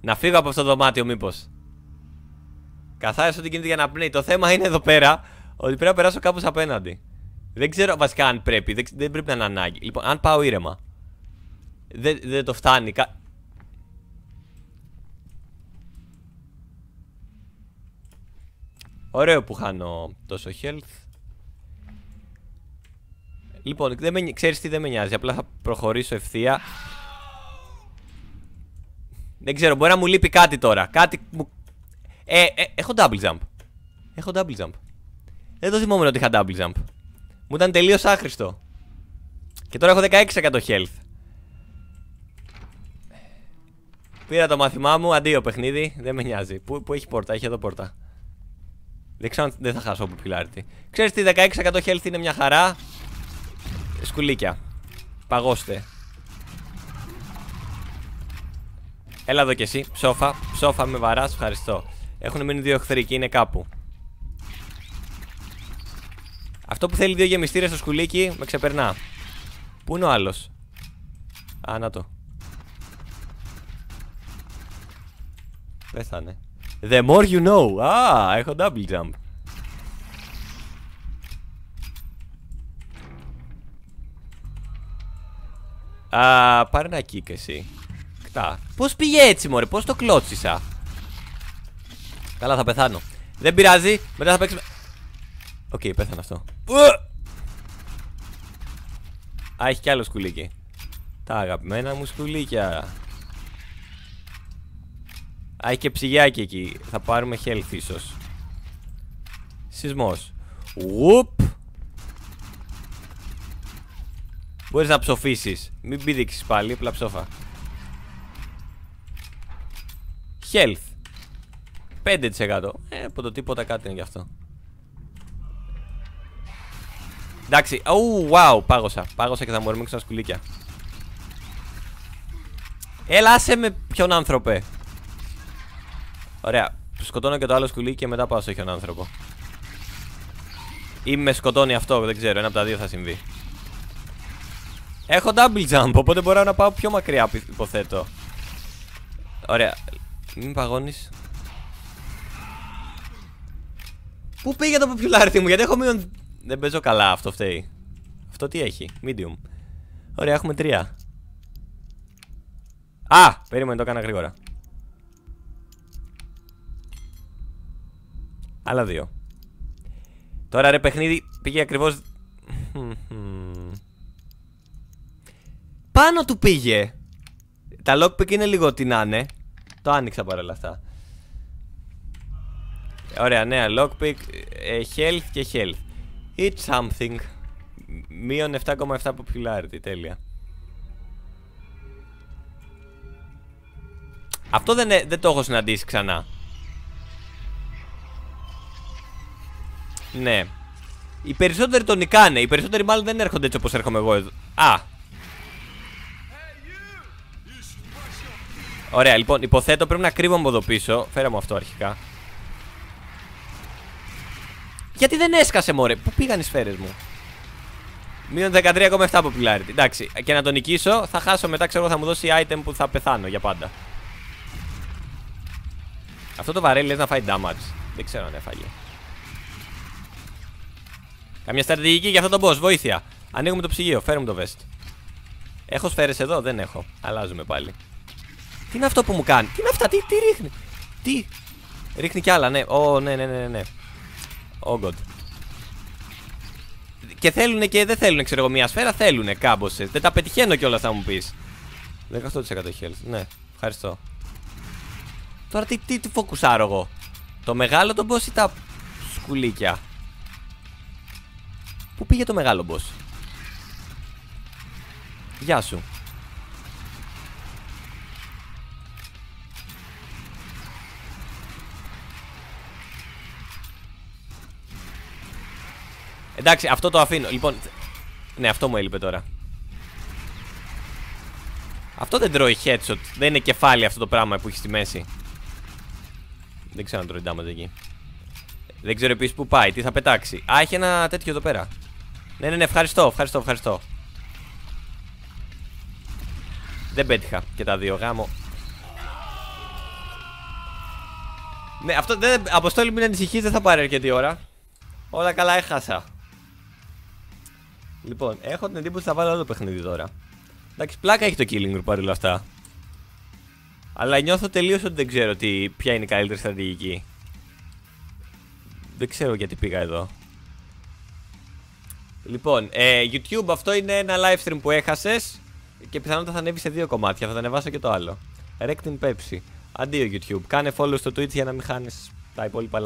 Να φύγω από αυτό το δωμάτιο, μήπως. Καθάρισα ότι γίνεται για να πνέει. Το θέμα είναι εδώ πέρα ότι πρέπει να περάσω κάπως απέναντι. Δεν ξέρω βασικά αν πρέπει. Δεν, πρέπει να είναι ανάγκη. Λοιπόν, αν πάω ήρεμα. Δεν, δεν το φτάνει. Κα... Ωραίο που χάνω τόσο health. Λοιπόν, δεν με... τι δεν με νοιάζει, απλά θα προχωρήσω ευθεία Δεν ξέρω, μπορεί να μου λείπει κάτι τώρα, κάτι μου... Ε, ε, έχω double jump Έχω double jump Δεν το θυμόμουν ότι είχα double jump Μου ήταν τελείως άχρηστο Και τώρα έχω 16% health Πήρα το μάθημά μου, αντίο παιχνίδι, δεν με νοιάζει. Πού, πού έχει πόρτα, έχει εδώ πόρτα. Δεν ξέρω αν δεν θα χάσω από πιλάρτη. Ξέρεις τι, 16% health είναι μια χαρά. Σκουλίκια. Παγώστε. Έλα εδώ κι εσύ. Ψόφα. Ψόφα με βαράς. Ευχαριστώ. Έχουν μείνει δύο εχθροί και είναι κάπου. Αυτό που θέλει δύο γεμιστήρια στο σκουλίκι με ξεπερνά. Πού είναι ο άλλος. Ανάτο. να το. Πέθανε. The more you know. Α, έχω double jump. Α, πάρε ένα κίκ εσύ. Κτά. Πώς πήγε έτσι μωρέ, πώς το κλώτσισα. Καλά θα πεθάνω. Δεν πειράζει, μετά θα παίξουμε... Οκ, okay, πέθανε αυτό. Α, έχει κι άλλο σκουλίκι. Τα αγαπημένα μου σκουλίκια. Α, έχει και ψυγιάκι εκεί. Θα πάρουμε health ίσως. Σεισμός. Ουπ. Μπορείς να ψοφήσεις Μην πήδηξεις πάλι, απλά ψόφα Health 5% Ε, από το τίποτα κάτι είναι γι' αυτό Εντάξει, ου, wow, πάγωσα Πάγωσα και θα μου ορμήξουν σκουλίκια Έλα, άσε με ποιον άνθρωπε Ωραία, σκοτώνω και το άλλο σκουλί και μετά πάω σε ποιον άνθρωπο Ή με σκοτώνει αυτό, δεν ξέρω, ένα από τα δύο θα συμβεί Έχω double jump, οπότε μπορώ να πάω πιο μακριά, υποθέτω. Ωραία. Μην παγώνεις. Πού πήγε το popularity μου, γιατί έχω μείον... Δεν παίζω καλά, αυτό φταίει. Αυτό τι έχει, medium. Ωραία, έχουμε τρία. Α, περίμενε, το έκανα γρήγορα. Άλλα δύο. Τώρα ρε παιχνίδι πήγε ακριβώς... Hm, hm. Πάνω του πήγε. Τα lockpick είναι λίγο τι να είναι. Το άνοιξα παρόλα αυτά. Ωραία, νέα lockpick. Ε, health και health. It's something. Μείον 7,7 popularity. Τέλεια. Αυτό δεν, ε, δεν το έχω συναντήσει ξανά. Ναι. Οι περισσότεροι τον νικάνε. Οι περισσότεροι μάλλον δεν έρχονται έτσι όπως έρχομαι εγώ εδώ. Α, Ωραία, λοιπόν, υποθέτω πρέπει να κρύβω από εδώ πίσω. Φέρα μου αυτό αρχικά. Γιατί δεν έσκασε, μωρέ. Πού πήγαν οι σφαίρες μου. Μείον 13,7 από πιλάρι. Εντάξει, και να τον νικήσω θα χάσω μετά, ξέρω, θα μου δώσει item που θα πεθάνω για πάντα. Αυτό το βαρέλι λες να φάει damage. Δεν ξέρω αν έφαγε. Καμιά στρατηγική για αυτό το boss, βοήθεια. Ανοίγουμε το ψυγείο, φέρουμε το vest. Έχω σφαίρες εδώ, δεν έχω. Αλλάζουμε πάλι. Τι είναι αυτό που μου κάνει. Τι είναι αυτά, τι, τι ρίχνει. Τι. Ρίχνει κι άλλα, ναι. Ω, ναι, ναι, ναι, ναι. Oh god. Και θέλουνε και δεν θέλουνε ξέρω εγώ, μια σφαίρα. Θέλουνε κάμποσε. Δεν τα πετυχαίνω όλα θα μου πεις. 18% health. Ναι, ευχαριστώ. Τώρα τι, τι, τι φοκουσάρω εγώ. Το μεγάλο τον boss ή τα σκουλίκια. Πού πήγε το μεγάλο boss. Γεια σου. Εντάξει, αυτό το αφήνω. Λοιπόν, ναι, αυτό μου έλειπε τώρα. Αυτό δεν τρώει headshot. Δεν είναι κεφάλι αυτό το πράγμα που έχει στη μέση. Δεν ξέρω αν τρώει damage εκεί. Δεν ξέρω επίσης που πάει, τι θα πετάξει. Α, έχει ένα τέτοιο εδώ πέρα. Ναι, ναι, ναι, ευχαριστώ, ευχαριστώ, ευχαριστώ. Δεν πέτυχα και τα δύο γάμο. Ναι, αυτό δεν. Αποστόλη, μην ανησυχείς, δεν θα πάρει αρκετή ώρα. Όλα καλά, έχασα. Λοιπόν, έχω την εντύπωση ότι θα βάλω άλλο παιχνίδι τώρα. Εντάξει, πλάκα έχει το Killing Group παρόλα αυτά. Αλλά νιώθω τελείως ότι δεν ξέρω τι, ποια είναι η καλύτερη στρατηγική. Δεν ξέρω γιατί πήγα εδώ. Λοιπόν, ε, YouTube αυτό είναι ένα live stream που έχασες και πιθανότατα θα ανέβει σε δύο κομμάτια. Θα ανεβάσω και το άλλο. Rectin Pepsi. Αντίο YouTube. Κάνε follow στο Twitch για να μην χάνεις τα υπόλοιπα live.